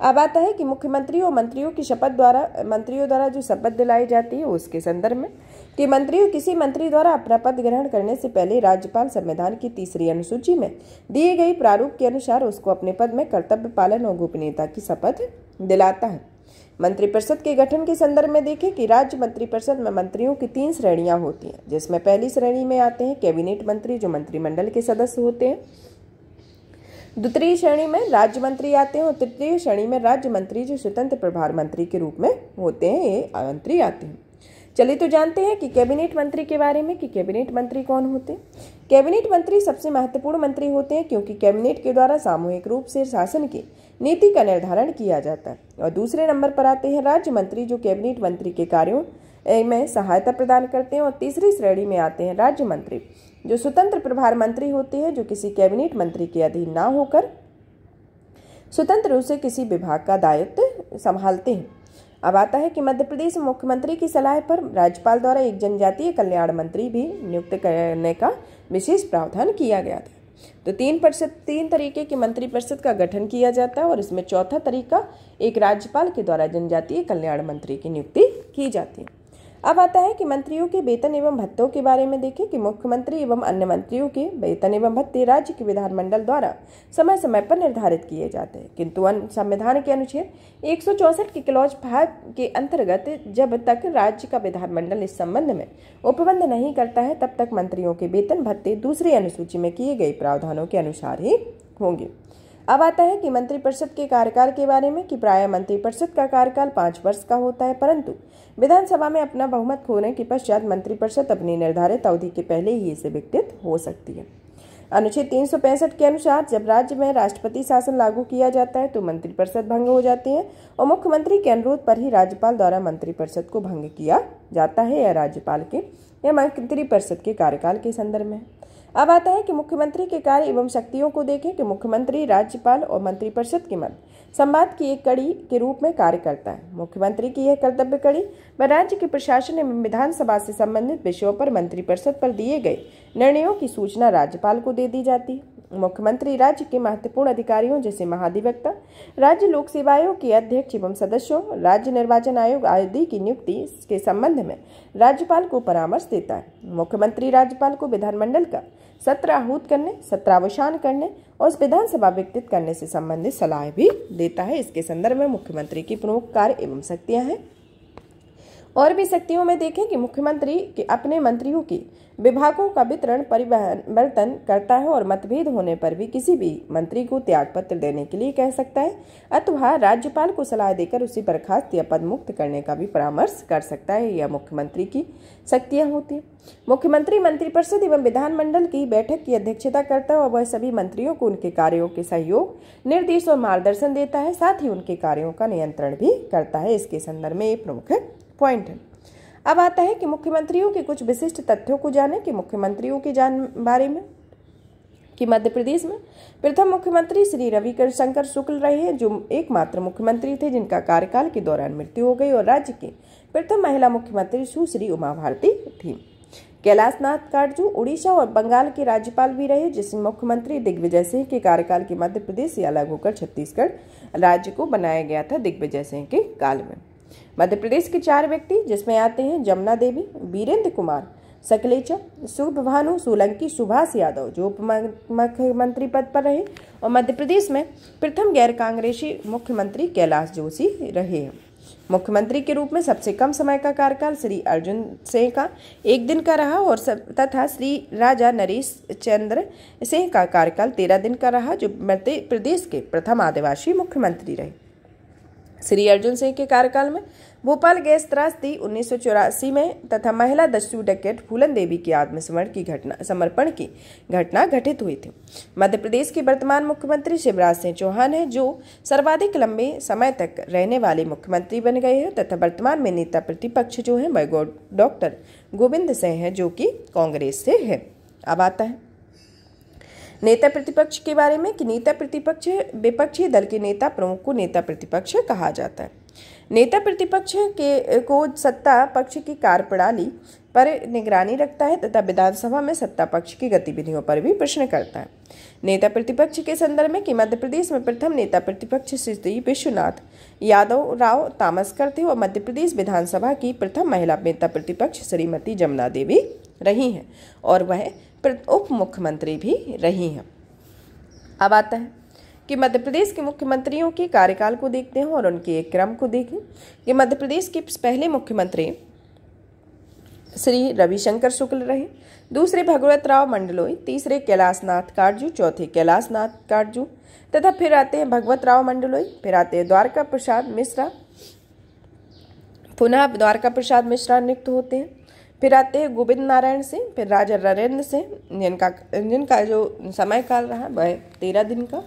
अब आता है कि मुख्यमंत्री और मंत्रियों की शपथ द्वारा मंत्रियों द्वारा जो शपथ दिलाई जाती है उसके संदर्भ में कि मंत्रियों किसी मंत्री द्वारा अपना पद ग्रहण करने से पहले राज्यपाल संविधान की तीसरी अनुसूची में दिए गई प्रारूप के अनुसार उसको अपने पद में कर्तव्य पालन और गोपनीयता की शपथ दिलाता है मंत्रिपरिषद के गठन के संदर्भ में देखें कि राज्य मंत्रिपरिषद में मंत्रियों की तीन श्रेणियां होती हैं जिसमें पहली श्रेणी में आते हैं कैबिनेट मंत्री जो मंत्रिमंडल के सदस्य होते हैं द्वितीय श्रेणी में राज्य मंत्री आते हैं और तृतीय श्रेणी में राज्य मंत्री जो स्वतंत्र प्रभार मंत्री के रूप में होते हैं ये मंत्री आते हैं चलिए तो जानते हैं कि कैबिनेट मंत्री के बारे में कि कैबिनेट मंत्री कौन होते हैं कैबिनेट मंत्री सबसे महत्वपूर्ण मंत्री होते हैं क्योंकि कैबिनेट के द्वारा सामूहिक रूप से शासन की नीति का निर्धारण किया जाता है और दूसरे नंबर पर आते हैं राज्य मंत्री जो कैबिनेट मंत्री के कार्यों में सहायता प्रदान करते हैं और तीसरी श्रेणी में आते हैं राज्य मंत्री जो स्वतंत्र प्रभार मंत्री होते हैं जो किसी कैबिनेट मंत्री के अधीन ना होकर स्वतंत्र रूप से किसी विभाग का दायित्व संभालते हैं अब आता है कि मध्य प्रदेश मुख्यमंत्री की सलाह पर राज्यपाल द्वारा एक जनजातीय कल्याण मंत्री भी नियुक्त करने का विशेष प्रावधान किया गया था तो तीन परिषद तीन तरीके की मंत्रिपरिषद का गठन किया जाता है और इसमें चौथा तरीका एक राज्यपाल के द्वारा जनजातीय कल्याण मंत्री की नियुक्ति की जाती है अब आता है कि मंत्रियों के वेतन एवं भत्तों के बारे में देखें कि मुख्यमंत्री एवं अन्य मंत्रियों के वेतन एवं भत्ते राज्य के विधानमंडल द्वारा समय समय पर निर्धारित किए जाते हैं किंतु संविधान के अनुच्छेद एक के क्लॉज फाइव के अंतर्गत जब तक राज्य का विधानमंडल इस संबंध में उपबंध नहीं करता है तब तक मंत्रियों के वेतन भत्ते दूसरी अनुसूची में किए गए प्रावधानों के अनुसार ही होंगे अब आता है कि मंत्रिपरिषद के कार्यकाल के बारे में कि प्राय मंत्रिपरिषद का कार्यकाल पाँच वर्ष का होता है परंतु विधानसभा में अपना बहुमत खोने के पश्चात मंत्रिपरिषद अपनी निर्धारित अवधि के पहले ही इसे विकटित हो सकती है अनुच्छेद तीन के अनुसार जब राज्य में राष्ट्रपति शासन लागू किया जाता है तो मंत्रिपरिषद भंग हो जाती है और मुख्यमंत्री के अनुरोध पर ही राज्यपाल द्वारा मंत्रिपरिषद को भंग किया जाता है या राज्यपाल के या मंत्रिपरिषद के कार्यकाल के संदर्भ में अब आता है कि मुख्यमंत्री के कार्य एवं शक्तियों को देखें कि मुख्यमंत्री राज्यपाल और मंत्रिपरिषद के मध्य संवाद की एक कड़ी के रूप में कार्य करता है मुख्यमंत्री की यह कर्तव्य कड़ी व राज्य के प्रशासन एवं विधानसभा से संबंधित विषयों पर मंत्रिपरिषद पर दिए गए निर्णयों की सूचना राज्यपाल को दे दी जाती है मुख्यमंत्री राज्य के महत्वपूर्ण अधिकारियों जैसे महाधिवक्ता राज्य लोक सेवा आयोग के अध्यक्ष एवं सदस्यों राज्य निर्वाचन आयोग आदि की नियुक्ति के संबंध में राज्यपाल को परामर्श देता है मुख्यमंत्री राज्यपाल को विधानमंडल का सत्र आहूत करने सत्रावसान करने और विधानसभा विकटित करने से संबंधित सलाह भी देता है इसके संदर्भ में मुख्यमंत्री की प्रमुख कार्य एवं शक्तियां हैं और भी शक्तियों में देखें कि मुख्यमंत्री के अपने मंत्रियों की विभागों का वितरण परिवर्तन करता है और मतभेद होने पर भी किसी भी मंत्री को त्याग पत्र देने के लिए कह सकता है अथवा राज्यपाल को सलाह देकर उसे बर्खास्त या पद मुक्त करने का भी परामर्श कर सकता है यह मुख्यमंत्री की शक्तियां होती हैं मुख्यमंत्री मंत्रिपरिषद एवं विधानमंडल की बैठक की अध्यक्षता करता है और वह सभी मंत्रियों को उनके कार्यों के सहयोग निर्देश और मार्गदर्शन देता है साथ ही उनके कार्यों का नियंत्रण भी करता है इसके संदर्भ में प्रमुख पॉइंट है अब आता है कि मुख्यमंत्रियों के कुछ विशिष्ट तथ्यों को जाने कि मुख्यमंत्रियों के जान बारे में कि मध्य प्रदेश में प्रथम मुख्यमंत्री श्री रवि शंकर शुक्ल रहे हैं जो एकमात्र मुख्यमंत्री थे जिनका कार्यकाल के दौरान मृत्यु हो गई और राज्य की प्रथम महिला मुख्यमंत्री सुश्री उमा भारती थी कैलाश नाथ काटजू उड़ीसा और बंगाल के राज्यपाल भी रहे जिसमें मुख्यमंत्री दिग्विजय सिंह के कार्यकाल के मध्य प्रदेश से अलग होकर छत्तीसगढ़ राज्य को बनाया गया था दिग्विजय सिंह के काल में मध्य प्रदेश के चार व्यक्ति जिसमें आते हैं जमुना देवी वीरेंद्र कुमार सकलेचा शुभ भानु सोलंकी सुभाष यादव जो उप मुख्यमंत्री पद पर रहे और मध्य प्रदेश में प्रथम गैर कांग्रेसी मुख्यमंत्री कैलाश जोशी रहे मुख्यमंत्री के रूप में सबसे कम समय का कार्यकाल श्री अर्जुन सिंह का एक दिन का रहा और सब तथा श्री राजा नरेश चंद्र सिंह का कार्यकाल तेरह दिन का रहा जो मध्य प्रदेश के प्रथम आदिवासी मुख्यमंत्री रहे श्री अर्जुन सिंह के कार्यकाल में भोपाल गैस त्रासदी उन्नीस में तथा महिला दस्यु डकैत फूलन देवी की आत्मसमर्पण की घटना समर्पण की घटना घटित हुई थी मध्य प्रदेश के वर्तमान मुख्यमंत्री शिवराज सिंह चौहान हैं जो सर्वाधिक लंबे समय तक रहने वाले मुख्यमंत्री बन गए हैं तथा वर्तमान में नेता प्रतिपक्ष जो है डॉक्टर गोविंद सिंह हैं जो कि कांग्रेस से है अब आता है नेता प्रतिपक्ष के बारे में कि नेता प्रतिपक्ष विपक्षी दल के नेता प्रमुख को नेता प्रतिपक्ष कहा जाता है नेता प्रतिपक्ष के को सत्ता पक्ष की कार्यप्रणाली पर निगरानी रखता है तथा विधानसभा में सत्ता पक्ष की गतिविधियों पर भी प्रश्न करता है नेता प्रतिपक्ष के संदर्भ में कि मध्य प्रदेश में प्रथम नेता प्रतिपक्ष श्री विश्वनाथ यादव राव तामसकर थे और मध्य प्रदेश विधानसभा की प्रथम महिला नेता प्रतिपक्ष श्रीमती जमुना देवी रही हैं और वह उप मुख्यमंत्री भी रही हैं अब आता है कि मध्य प्रदेश के मुख्यमंत्रियों के कार्यकाल को देखते हैं और उनके एक क्रम को देखें कि मध्य प्रदेश के पहले मुख्यमंत्री श्री रविशंकर शुक्ल रहे दूसरे भगवत राव मंडलोई तीसरे कैलाशनाथ काटजू कारजू चौथे कैलाशनाथ काटजू कारजू तथा फिर आते हैं भगवत राव मंडलोई फिर आते हैं द्वारका प्रसाद मिश्रा पुनः द्वारका प्रसाद मिश्रा नियुक्त होते हैं फिर आते हैं गोविंद नारायण सिंह फिर राजा नरेंद्र सिंह जिनका जिनका जो समय काल रहा वह तेरह दिन का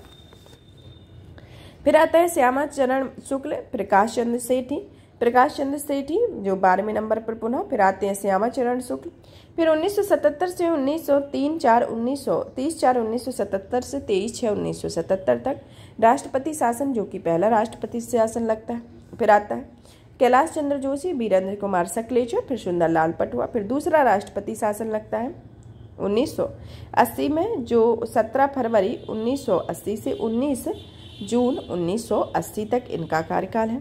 फिर आता है श्यामा चरण शुक्ल प्रकाश चंद्र सेठी प्रकाश चंद्र सेठी जो बारहवें नंबर पर पुनः फिर आते हैं श्यामा चरण शुक्ल फिर 1977 से 1903 चार सौ तीस चार 1977 से 23 छः 1977 तक राष्ट्रपति शासन जो कि पहला राष्ट्रपति शासन लगता है फिर आता है कैलाश चंद्र जोशी वीरेंद्र कुमार सकलेचर फिर सुंदरलाल पटुआ फिर दूसरा राष्ट्रपति शासन लगता है 1980 में जो 17 फरवरी 1980 से 19 जून 1980 तक इनका कार्यकाल है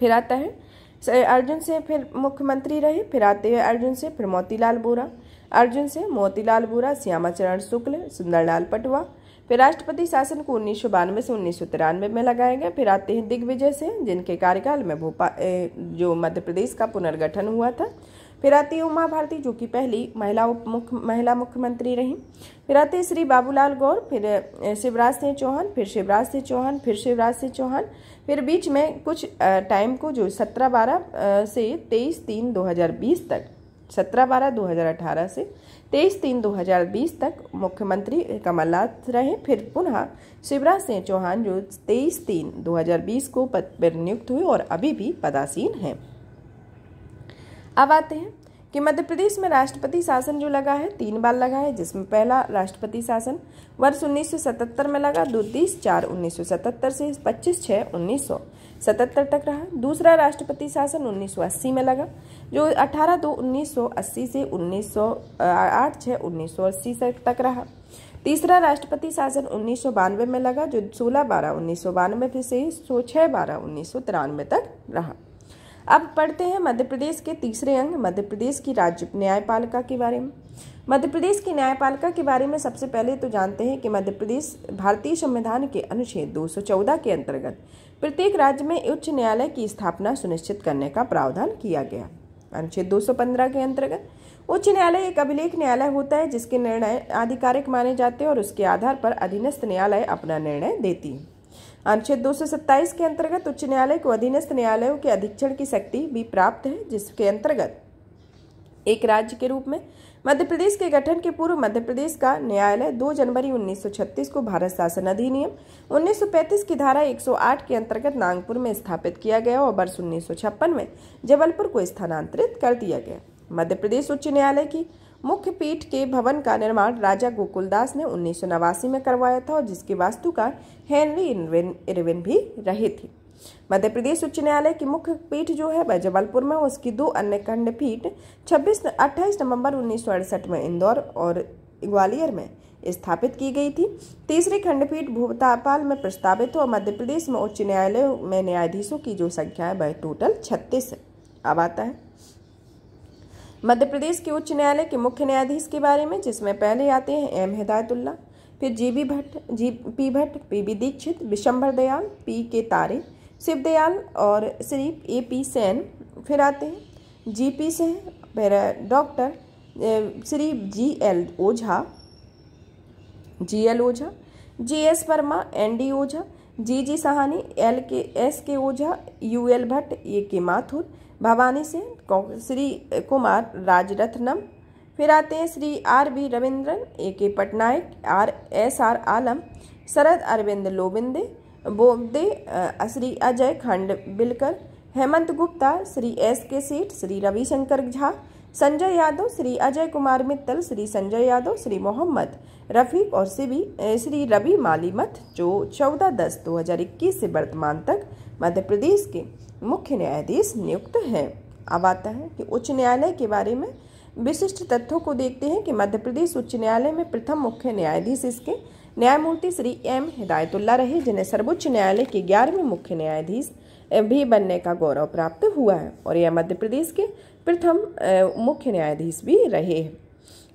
फिर आता है अर्जुन से फिर मुख्यमंत्री रहे फिर आते हैं अर्जुन से फिर मोतीलाल बोरा अर्जुन से मोतीलाल बोरा श्यामाचरण शुक्ल सुंदरलाल पटवा फिर राष्ट्रपति शासन को उन्नीस से उन्नीस में लगाए गए फिर आते हैं दिग्विजय सिंह जिनके कार्यकाल में भोपाल जो मध्य प्रदेश का पुनर्गठन हुआ था फिर आती है उमा भारती जो कि पहली महिला उप मुख्य महिला मुख्यमंत्री रही फिर आते हैं श्री बाबूलाल गौर फिर शिवराज सिंह चौहान फिर शिवराज सिंह चौहान फिर शिवराज सिंह चौहान फिर बीच में कुछ टाइम को जो सत्रह बारह से तेईस तीन बीस तक सत्रह बारह अठारह से तेईस तीन 2020 तक मुख्यमंत्री कमलनाथ रहे फिर पुनः शिवराज सिंह चौहान जो तेईस तीन 2020 को पद पर नियुक्त हुए और अभी भी पदासीन हैं अब आते हैं कि मध्य प्रदेश में राष्ट्रपति शासन जो लगा है तीन बार लगा है जिसमें पहला राष्ट्रपति शासन वर्ष 1977 में लगा दो तीस चार उन्नीस से 25 छः उन्नीस सतहत्तर तक रहा दूसरा राष्ट्रपति शासन 1980 में लगा जो 18 दो 1980 से 1908 छः 1980 तक रहा तीसरा राष्ट्रपति शासन उन्नीस में लगा जो 16 बारह उन्नीस फिर से सो छः बारह उन्नीस तक रहा अब पढ़ते हैं मध्य प्रदेश के तीसरे अंग मध्य प्रदेश की राज्य न्यायपालिका के बारे में मध्य प्रदेश की न्यायपालिका के बारे में सबसे पहले तो जानते हैं कि मध्य प्रदेश भारतीय संविधान के अनुच्छेद 214 के अंतर्गत प्रत्येक राज्य में उच्च न्यायालय की स्थापना सुनिश्चित करने का प्रावधान किया गया अनुच्छेद 215 के अंतर्गत उच्च न्यायालय एक अभिलेख न्यायालय होता है जिसके निर्णय आधिकारिक माने जाते हैं और उसके आधार पर अधीनस्थ न्यायालय अपना निर्णय देती है अनुच्छेद 227 के अंतर्गत उच्च न्यायालय को अधीनस्थ न्यायालयों के अधीक्षण की शक्ति भी प्राप्त है जिसके अंतर्गत एक राज्य के रूप में मध्य प्रदेश के गठन के पूर्व मध्य प्रदेश का न्यायालय 2 जनवरी 1936 को भारत शासन अधिनियम 1935 की धारा 108 के अंतर्गत नागपुर में स्थापित किया गया और वर्ष उन्नीस में जबलपुर को स्थानांतरित कर दिया गया मध्य प्रदेश उच्च न्यायालय की मुख्य पीठ के भवन का निर्माण राजा गोकुलदास ने उन्नीस में करवाया था और जिसके वास्तुकार हेनरी इरविन भी रहे थे मध्य प्रदेश उच्च न्यायालय की मुख्य पीठ जो है वह जबलपुर में उसकी दो अन्य खंडपीठ छब्बीस अट्ठाईस नवम्बर उन्नीस में इंदौर और ग्वालियर में स्थापित की गई थी तीसरी खंडपीठ भूतापाल में प्रस्तावित और मध्य प्रदेश में उच्च न्यायालय में न्यायाधीशों की जो संख्या है वह टोटल छत्तीस अब आता है मध्य प्रदेश के उच्च न्यायालय के मुख्य न्यायाधीश के बारे में जिसमें पहले आते हैं एम हिदायतुल्ला फिर G B Bhatt G P Bhatt P B Dikshit Vishambhar Dayal P K Tare Shivdayal और श्री ए पी सेन फिर आते हैं जी पी सेन फिर doctor Shri G L Ojha G L Ojha G S Verma N D Ojha G G Sahani L K S K Ojha U L Bhatt A K Mathur Bhavani Singh Shri Kumar Rajaratnam फिर आते हैं Shri R B Ravindran A K Patnaik R S R Alam Sharad Arvind Lobinde Bobde Shri Ajay Khand Bilkar Hemant Gupta Shri S K Seth Shri Ravishankar Jha Sanjay Yadav Shri Ajay Kumar Mittal Shri Sanjay Yadav Shri Mohammad Rafiq और सिबी श्री रवि मालीमत जो 14 दस 2021 से वर्तमान तक मध्य प्रदेश के मुख्य न्यायाधीश नियुक्त हैं अब आता है कि उच्च न्यायालय के बारे में विशिष्ट तथ्यों को देखते हैं कि मध्य प्रदेश उच्च न्यायालय में प्रथम मुख्य न्यायाधीश इसके न्यायमूर्ति श्री एम हिदायतुल्ला रहे जिन्हें सर्वोच्च न्यायालय के ग्यारहवें मुख्य न्यायाधीश भी बनने का गौरव प्राप्त हुआ है और यह मध्य प्रदेश के प्रथम मुख्य न्यायाधीश भी रहे हैं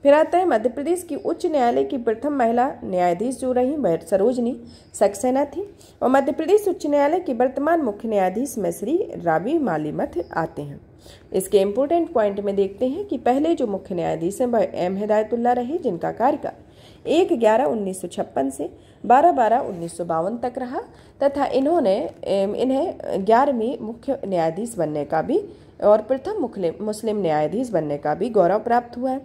फिर आता है मध्य प्रदेश की उच्च न्यायालय की प्रथम महिला न्यायाधीश जो रही वह सरोजनी सक्सेना थी और मध्य प्रदेश उच्च न्यायालय की वर्तमान मुख्य न्यायाधीश में श्री रावी मालीमथ आते हैं इसके इम्पोर्टेंट पॉइंट में देखते हैं कि पहले जो मुख्य न्यायाधीश हैं वह एम हिदायतुल्ला रहे जिनका कार्यकाल एक ग्यारह उन्नीस सौ छप्पन से बारह बारह उन्नीस सौ बावन तक रहा तथा इन्होंने इन्हें ग्यारहवीं मुख्य न्यायाधीश बनने का भी और प्रथम मुस्लिम न्यायाधीश बनने का भी गौरव प्राप्त हुआ है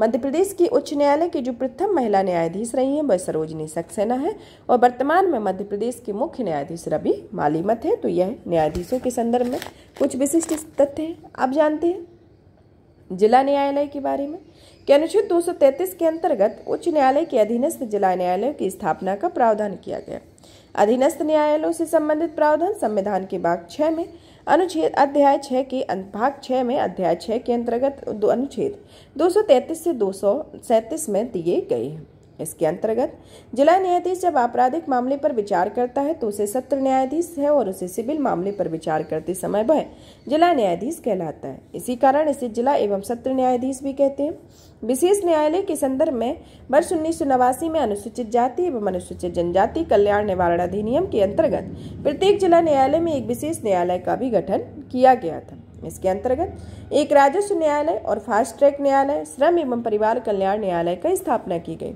मध्य प्रदेश की उच्च न्यायालय की जो प्रथम महिला न्यायाधीश रही हैं वह सरोजनी सक्सेना है और वर्तमान में मध्य प्रदेश के मुख्य न्यायाधीश रवि मालीमत है तो यह न्यायाधीशों के संदर्भ में कुछ विशिष्ट तथ्य हैं आप जानते हैं जिला न्यायालय के बारे में के अनुच्छेद 233 के अंतर्गत उच्च न्यायालय के अधीनस्थ जिला न्यायालयों की स्थापना का प्रावधान किया गया अधीनस्थ न्यायालयों से संबंधित प्रावधान संविधान के भाग छः में अनुच्छेद अध्याय छः के अं-, भाग छः में अध्याय छः के अंतर्गत अनुच्छेद 233 से दो में दिए गए हैं इसके अंतर्गत जिला न्यायाधीश जब आपराधिक मामले पर विचार करता है तो उसे सत्र न्यायाधीश है और उसे सिविल मामले पर विचार करते समय वह जिला न्यायाधीश कहलाता है इसी कारण इसे जिला एवं सत्र न्यायाधीश भी कहते हैं विशेष न्यायालय के संदर्भ में वर्ष उन्नीस में अनुसूचित जाति एवं अनुसूचित जनजाति कल्याण निवारण अधिनियम के अंतर्गत प्रत्येक जिला न्यायालय में एक विशेष न्यायालय का भी गठन किया गया था इसके अंतर्गत एक राजस्व न्यायालय और फास्ट ट्रैक न्यायालय श्रम एवं परिवार कल्याण न्यायालय का स्थापना की गई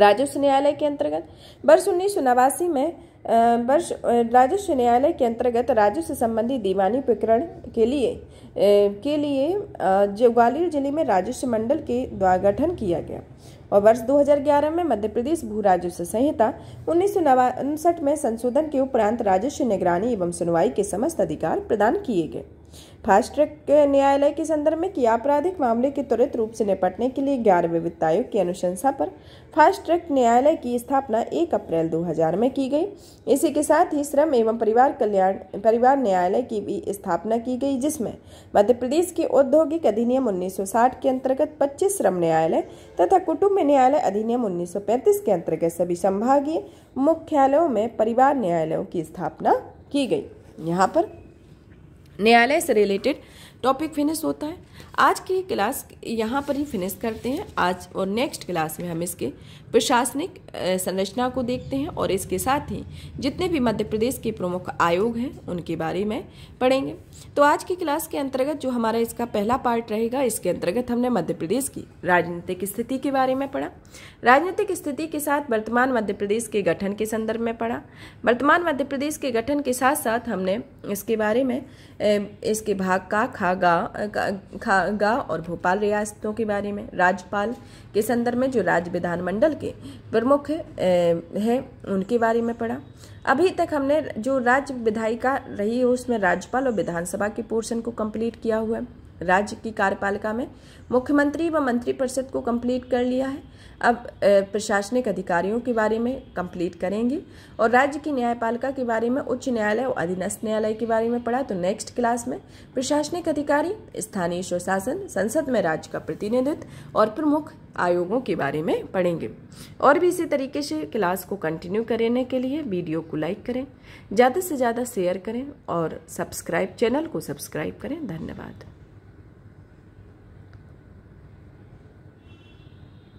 राजस्व न्यायालय के अंतर्गत वर्ष उन्नीस में वर्ष राजस्व न्यायालय के अंतर्गत राजस्व संबंधी दीवानी प्रकरण के लिए के लिए जो ग्वालियर जिले में राजस्व मंडल के द्वारा गठन किया गया और वर्ष 2011 में मध्य प्रदेश भू राजस्व संहिता उन्नीस में संशोधन के उपरांत राजस्व निगरानी एवं सुनवाई के समस्त अधिकार प्रदान किए गए फास्ट ट्रैक न्यायालय के संदर्भ में किया आपराधिक मामले के त्वरित रूप से निपटने के लिए ग्यारहवें वित्त आयोग की अनुशंसा पर फास्ट ट्रैक न्यायालय की स्थापना 1 अप्रैल 2000 में की गई इसी के साथ ही श्रम एवं परिवार कल्याण परिवार न्यायालय की भी स्थापना की गई जिसमें मध्य प्रदेश के औद्योगिक अधिनियम उन्नीस के अंतर्गत पच्चीस श्रम न्यायालय तथा कुटुम्ब न्यायालय अधिनियम उन्नीस के अंतर्गत सभी संभागीय मुख्यालयों में परिवार न्यायालयों की स्थापना की गई यहाँ पर न्यायालय से रिलेटेड टॉपिक फिनिश होता है आज की क्लास यहाँ पर ही फिनिश करते हैं आज और नेक्स्ट क्लास में हम इसके प्रशासनिक संरचना को देखते हैं और इसके साथ ही जितने भी मध्य प्रदेश के प्रमुख आयोग हैं उनके बारे में पढ़ेंगे तो आज की क्लास के अंतर्गत जो हमारा इसका पहला पार्ट रहेगा इसके अंतर्गत हमने मध्य प्रदेश की राजनीतिक स्थिति के बारे में पढ़ा राजनीतिक स्थिति के साथ वर्तमान मध्य प्रदेश के गठन के संदर्भ में पढ़ा वर्तमान मध्य प्रदेश के गठन के साथ साथ हमने इसके बारे में इसके भाग का खागा खागा और भोपाल रियासतों के बारे में राज्यपाल के संदर्भ में जो राज्य विधानमंडल के प्रमुख हैं उनके बारे में पढ़ा अभी तक हमने जो राज्य विधायिका रही है उसमें राज्यपाल और विधानसभा के पोर्शन को कंप्लीट किया हुआ है राज्य की कार्यपालिका में मुख्यमंत्री व मंत्रिपरिषद को कंप्लीट कर लिया है अब प्रशासनिक अधिकारियों के बारे में कंप्लीट करेंगे और राज्य की न्यायपालिका के बारे में उच्च न्यायालय और अधीनस्थ न्यायालय के बारे में पढ़ा तो नेक्स्ट क्लास में प्रशासनिक अधिकारी स्थानीय स्वशासन संसद में राज्य का प्रतिनिधित्व और प्रमुख आयोगों के बारे में पढ़ेंगे और भी इसी तरीके से क्लास को कंटिन्यू करने के लिए वीडियो को लाइक करें ज़्यादा से ज़्यादा शेयर करें और सब्सक्राइब चैनल को सब्सक्राइब करें धन्यवाद